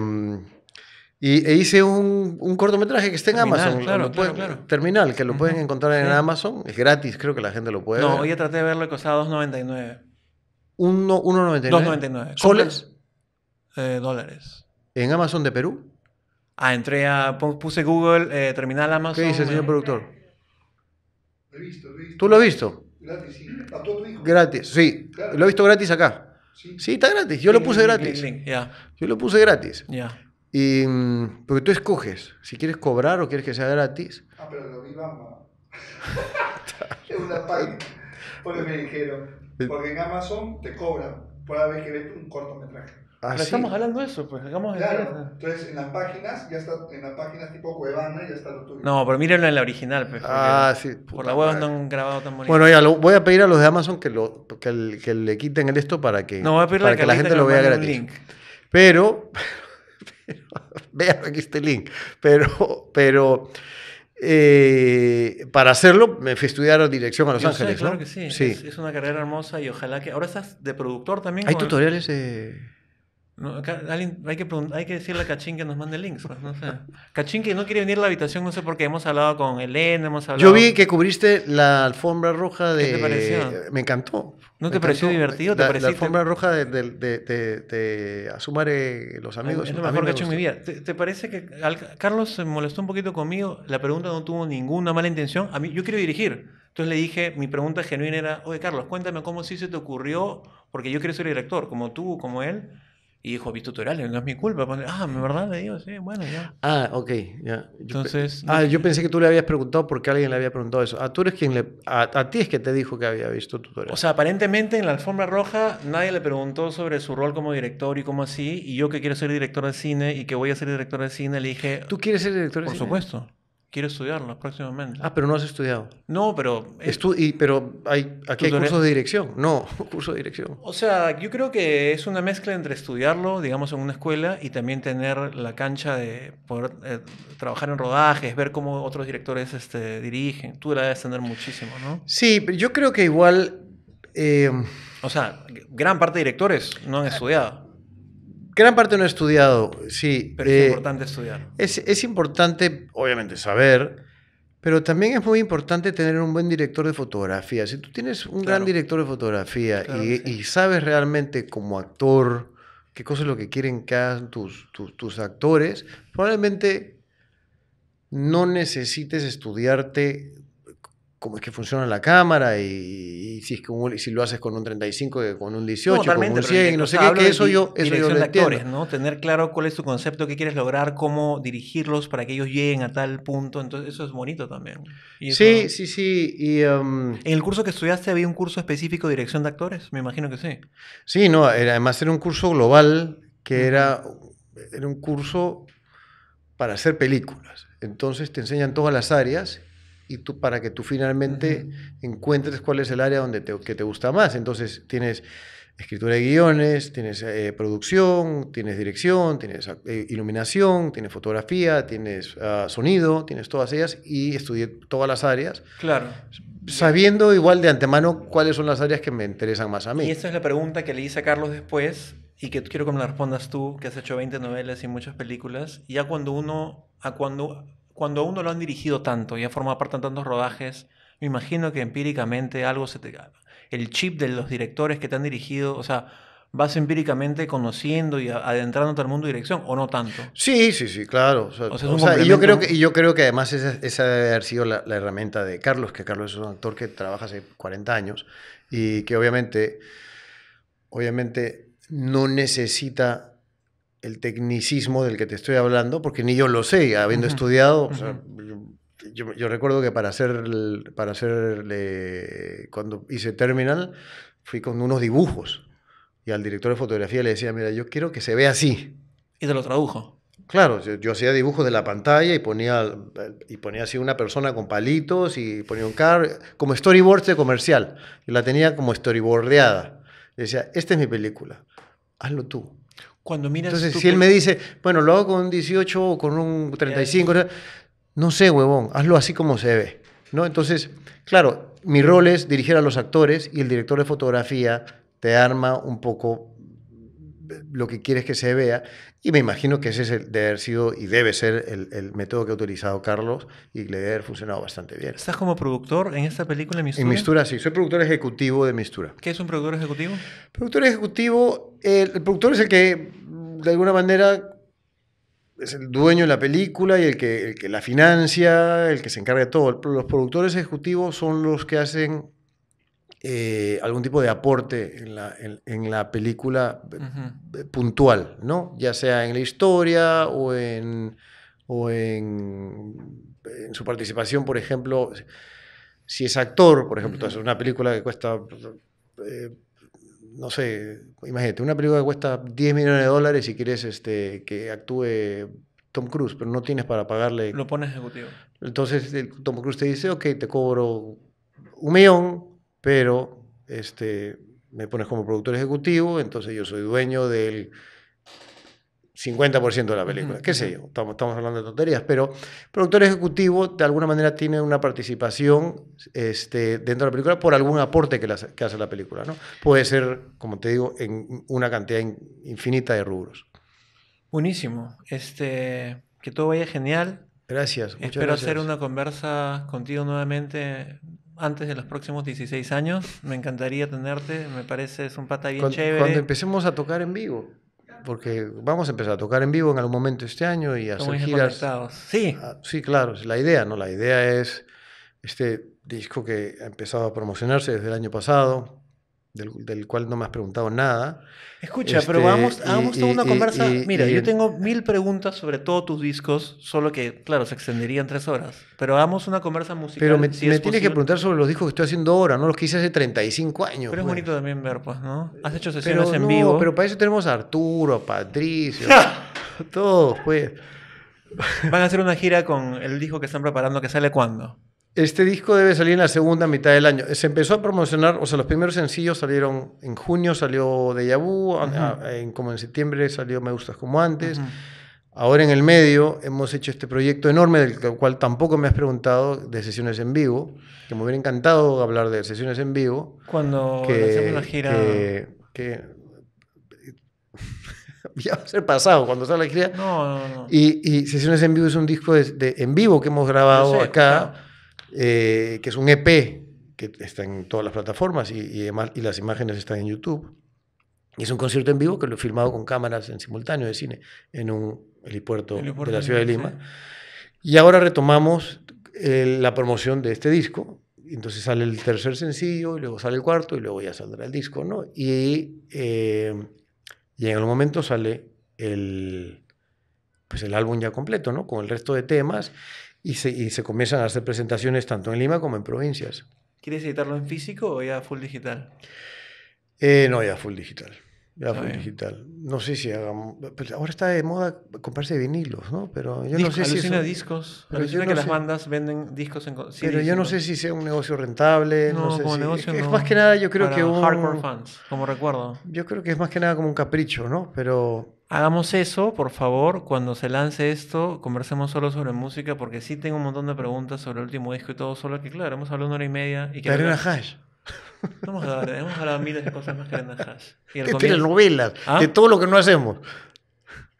y, e hice un, cortometraje que está en Amazon. Claro, claro, Terminal, que lo pueden encontrar en Amazon. Es gratis, creo que la gente lo puede. No, hoy traté de verlo y costaba 2.99. 1.99. 2.99. ¿Soles? Eh, dólares. ¿En Amazon de Perú? Ah, entré a, puse Google, eh, terminal Amazon. ¿Qué dice, eh. señor productor? Lo he visto, lo he visto. ¿Tú lo has visto? Gratis, sí. tu Gratis, sí. Lo he visto gratis acá. Sí. está gratis. Yo lo puse gratis. Ya. Yo lo puse gratis. Ya. Y, mm, porque tú escoges si quieres cobrar o quieres que sea gratis. Ah, pero lo vi Bamba. es una página. Porque me dijeron, eh. porque en Amazon te cobran por la vez que ves un cortometraje. Ah, estamos hablando de eso, pues. claro. Entonces, en las páginas, ya está, en las páginas tipo Cuevana, ya está lo tuyo. No, pero mírenlo en la original, pues, Ah, sí. Por la web no han grabado tan bonito. Bueno, voy a pedir a los de Amazon que, lo, que, le quiten el esto para que, para que la gente lo vea gratis. Pero, vean aquí este link. Pero, pero. Eh, para hacerlo me fui a estudiar dirección a Los Ángeles. claro que sí. Es, una carrera hermosa y ojalá que. Ahora estás de productor también. Hay tutoriales alguien, hay, que hay que decirle a Cachín que nos mande links. Pues, Cachín que no quiere venir a la habitación, no sé por qué. Hemos hablado con Elena, hemos hablado... Yo vi que cubriste la alfombra roja de... Me encantó. ¿No te pareció divertido? la, alfombra roja de, de, de, los amigos. Es mejor que hecho en mi vida. ¿Te, parece que Carlos se molestó un poquito conmigo? La pregunta no tuvo ninguna mala intención. A mí, yo quiero dirigir. Entonces le dije, mi pregunta genuina era, oye Carlos, cuéntame cómo sí se te ocurrió, porque yo quiero ser director, como tú, como él. Y dijo, vi tutoriales, no es mi culpa. Ah, verdad le digo, sí, bueno, ya. Ah, ok, ya. Entonces. Ah, yo pensé que tú le habías preguntado porque alguien le había preguntado eso. Ah, tú eres quien le. A, ti es que te dijo que había visto tutoriales. O sea, aparentemente en la alfombra roja nadie le preguntó sobre su rol como director y cómo así. Y yo que quiero ser director de cine y que voy a ser director de cine le dije. ¿Tú quieres ser director de cine? Por supuesto quiero estudiarlo próximamente. Ah, pero no has estudiado. No, pero... Eh, Estu pero hay, aquí hay cursos de dirección. No, curso de dirección. O sea, yo creo que es una mezcla entre estudiarlo, digamos, en una escuela y también tener la cancha de poder eh, trabajar en rodajes, ver cómo otros directores este, dirigen. Tú la debes tener muchísimo, ¿no? Sí, pero yo creo que igual... Eh, o sea, gran parte de directores no han estudiado gran parte no he estudiado, sí. Pero es eh, importante estudiar. Es, importante, obviamente, saber, pero también es muy importante tener un buen director de fotografía. Si tú tienes un gran director de fotografía y, sabes realmente como actor qué cosa es lo que quieren que hagan tus, tus actores, probablemente no necesites estudiarte cómo es que funciona la cámara y, si, lo haces con un 35, con un 18, con un 100, no sé qué, que eso yo, eso de actores, ¿no? Tener claro cuál es tu concepto, qué quieres lograr, cómo dirigirlos para que ellos lleguen a tal punto, entonces eso es bonito también. sí, sí, sí. Y, em, en el curso que estudiaste había un curso específico de dirección de actores, me imagino que sí. Sí, no, además era un curso global que era, era un curso para hacer películas. Entonces te enseñan todas las áreas y tú, para que tú finalmente encuentres cuál es el área donde te, que te gusta más. Entonces tienes escritura de guiones, tienes eh, producción, tienes dirección, tienes ah, eh, iluminación, tienes fotografía, tienes ah, sonido, tienes todas ellas y estudié todas las áreas. Claro. Sabiendo igual de antemano cuáles son las áreas que me interesan más a mí. Y esta es la pregunta que le hice a Carlos después y que quiero que me la respondas tú, que has hecho 20 novelas y muchas películas. Ya cuando uno, a cuando cuando a uno lo han dirigido tanto y ha formado parte de tantos rodajes, me imagino que empíricamente algo se te... El chip de los directores que te han dirigido, o sea, vas empíricamente conociendo y adentrándote al mundo de dirección, ¿o no tanto? Sí, sí, sí, claro. O sea, yo creo que, yo creo que además esa, esa debe haber sido la, herramienta de Carlos, que Carlos es un actor que trabaja hace 40 años y que obviamente, obviamente no necesita el tecnicismo del que te estoy hablando, porque ni yo lo sé, habiendo estudiado. yo, recuerdo que para hacer, para hacer eh, cuando hice Terminal, fui con unos dibujos y al director de fotografía le decía, mira, yo quiero que se vea así. Y te lo tradujo. Claro, yo, hacía dibujos de la pantalla y ponía, y ponía así una persona con palitos y ponía un carro, como storyboard de comercial. y la tenía como storyboardeada. decía, esta es mi película, hazlo tú. Cuando miras Entonces, si él me dice, bueno, lo hago con un 18 o con un 35, no sé, huevón, hazlo así como se ve. ¿no? Entonces, claro, mi rol es dirigir a los actores y el director de fotografía te arma un poco lo que quieres que se vea. Y me imagino que ese es el, de haber sido y debe ser el, método que ha utilizado Carlos y le debe funcionado bastante bien. ¿Estás como productor en esta película en Mistura? En Mistura, sí. Soy productor ejecutivo de Mistura. ¿Qué es un productor ejecutivo? Productor ejecutivo, el, productor es el que, de alguna manera, es el dueño de la película y el que, el que la financia, el que se encarga de todo. Los productores ejecutivos son los que hacen eh, algún tipo de aporte en la, en, la película eh, eh, puntual, ¿no? Ya sea en la historia o en, o en, en su participación, por ejemplo, si es actor, por ejemplo, una película que cuesta, no sé, imagínate, una película que cuesta 10 millones de dólares y quieres este, que actúe Tom Cruise, pero no tienes para pagarle. Lo pones ejecutivo. Entonces Tom Cruise te dice, ok, te cobro un millón pero este, me pones como productor ejecutivo, entonces yo soy dueño del 50% de la película, qué sé yo, estamos, hablando de tonterías, pero productor ejecutivo de alguna manera tiene una participación este, dentro de la película por algún aporte que, hace la película, ¿no? Puede ser, como te digo, en una cantidad infinita de rubros. Buenísimo, este, que todo vaya genial. Gracias, Espero hacer una conversa contigo nuevamente antes de los próximos 16 años. Me encantaría tenerte, me parece es un pata bien chévere. Cuando empecemos a tocar en vivo, porque vamos a empezar a tocar en vivo en algún momento este año y a hacer giras. Sí. Ah, sí, claro, es la idea, ¿no? La idea es este disco que ha empezado a promocionarse desde el año pasado, del, cual no me has preguntado nada. Escucha, pero este, vamos, hagamos toda una conversa. Mira, yo tengo mil preguntas sobre todos tus discos, solo que, claro, se extenderían tres horas. Pero hagamos una conversa musical. Pero me, tienes que preguntar sobre los discos que estoy haciendo ahora, no los que hice hace 35 años. Pero es pues. bonito también ver, pues, ¿no? Has hecho sesiones en vivo. Pero para eso tenemos a Arturo, a Patricio, todos, pues. Van a hacer una gira con el disco que están preparando, que sale cuándo? Este disco debe salir en la segunda mitad del año. Se empezó a promocionar, o sea, los primeros sencillos salieron en junio, salió de Vu, como en septiembre salió Me Gustas Como Antes. Ahora en el medio hemos hecho este proyecto enorme del cual tampoco me has preguntado de sesiones en vivo, que me hubiera encantado hablar de sesiones en vivo. Cuando que, la gira... Que, ya va a ser pasado cuando sale la gira. No, no, no. Y, sesiones en vivo es un disco de, en vivo que hemos grabado acá. Eh, que es un EP que está en todas las plataformas y, y las imágenes están en YouTube. Y es un concierto en vivo que lo he filmado con cámaras en simultáneo de cine en un helipuerto, de la ciudad de Lima. Y ahora retomamos eh, la promoción de este disco. Entonces sale el tercer sencillo, y luego sale el cuarto, y luego ya saldrá el disco, ¿no? Y, eh, y en algún momento sale el, pues el álbum ya completo, ¿no? Con el resto de temas y se, y se comienzan a hacer presentaciones tanto en Lima como en provincias. ¿Quieres editarlo en físico o ya full digital? Eh, no, ya full digital. Ya full digital. No sé si hagamos. Pues ahora está de moda comprarse vinilos, ¿no? Pero yo no sé si. Alucina discos. Alucina no que las bandas venden discos en. pero yo no, sé si sea un negocio rentable. No, como negocio es, es, más que nada, yo creo que un. Hardcore fans, como recuerdo. Yo creo que es más que nada como un capricho, ¿no? Pero hagamos eso, por favor, cuando se lance esto, conversemos solo sobre música, porque sí tengo un montón de preguntas sobre el último disco y todo, solo aquí. claro, hemos hablado una hora y media. Y que Hash. hemos hablado, miles de cosas más que Arena Hash. Y este, novelas, ¿Ah? de todo lo que no hacemos.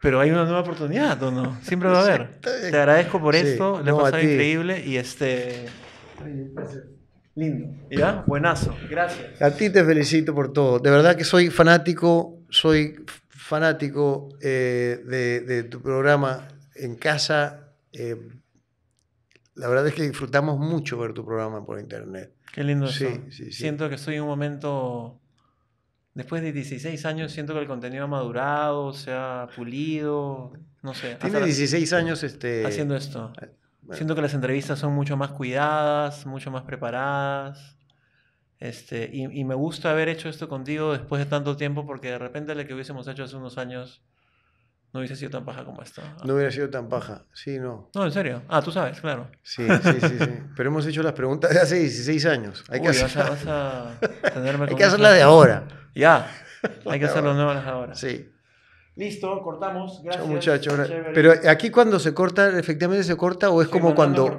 Pero hay una nueva oportunidad, no? Siempre va a haber. Te agradezco por esto, le ha pasado increíble y este... Lindo. ¿Ya? Buenazo. Gracias. A ti te felicito por todo. De verdad que soy fanático, soy fanático eh, de, tu programa en casa. Eh, la verdad es que disfrutamos mucho ver tu programa por internet. Qué lindo Siento que estoy en un momento. Después de 16 años, siento que el contenido ha madurado, se ha pulido. No sé. Tiene 16 años este... haciendo esto. Eh, siento que las entrevistas son mucho más cuidadas, mucho más preparadas. Este, y, me gusta haber hecho esto contigo después de tanto tiempo porque de repente lo que hubiésemos hecho hace unos años no hubiese sido tan paja como esto. No hubiera sido tan paja, sí, no. No, en serio. Ah, tú sabes, claro. Sí, sí, sí. Pero hemos hecho las preguntas de hace 16 años. Hay que hacer... vas de ahora. Ya. Hay que hacerlas nuevas ahora. Sí. Listo, cortamos. Gracias. Pero aquí cuando se corta, efectivamente se corta o es como cuando...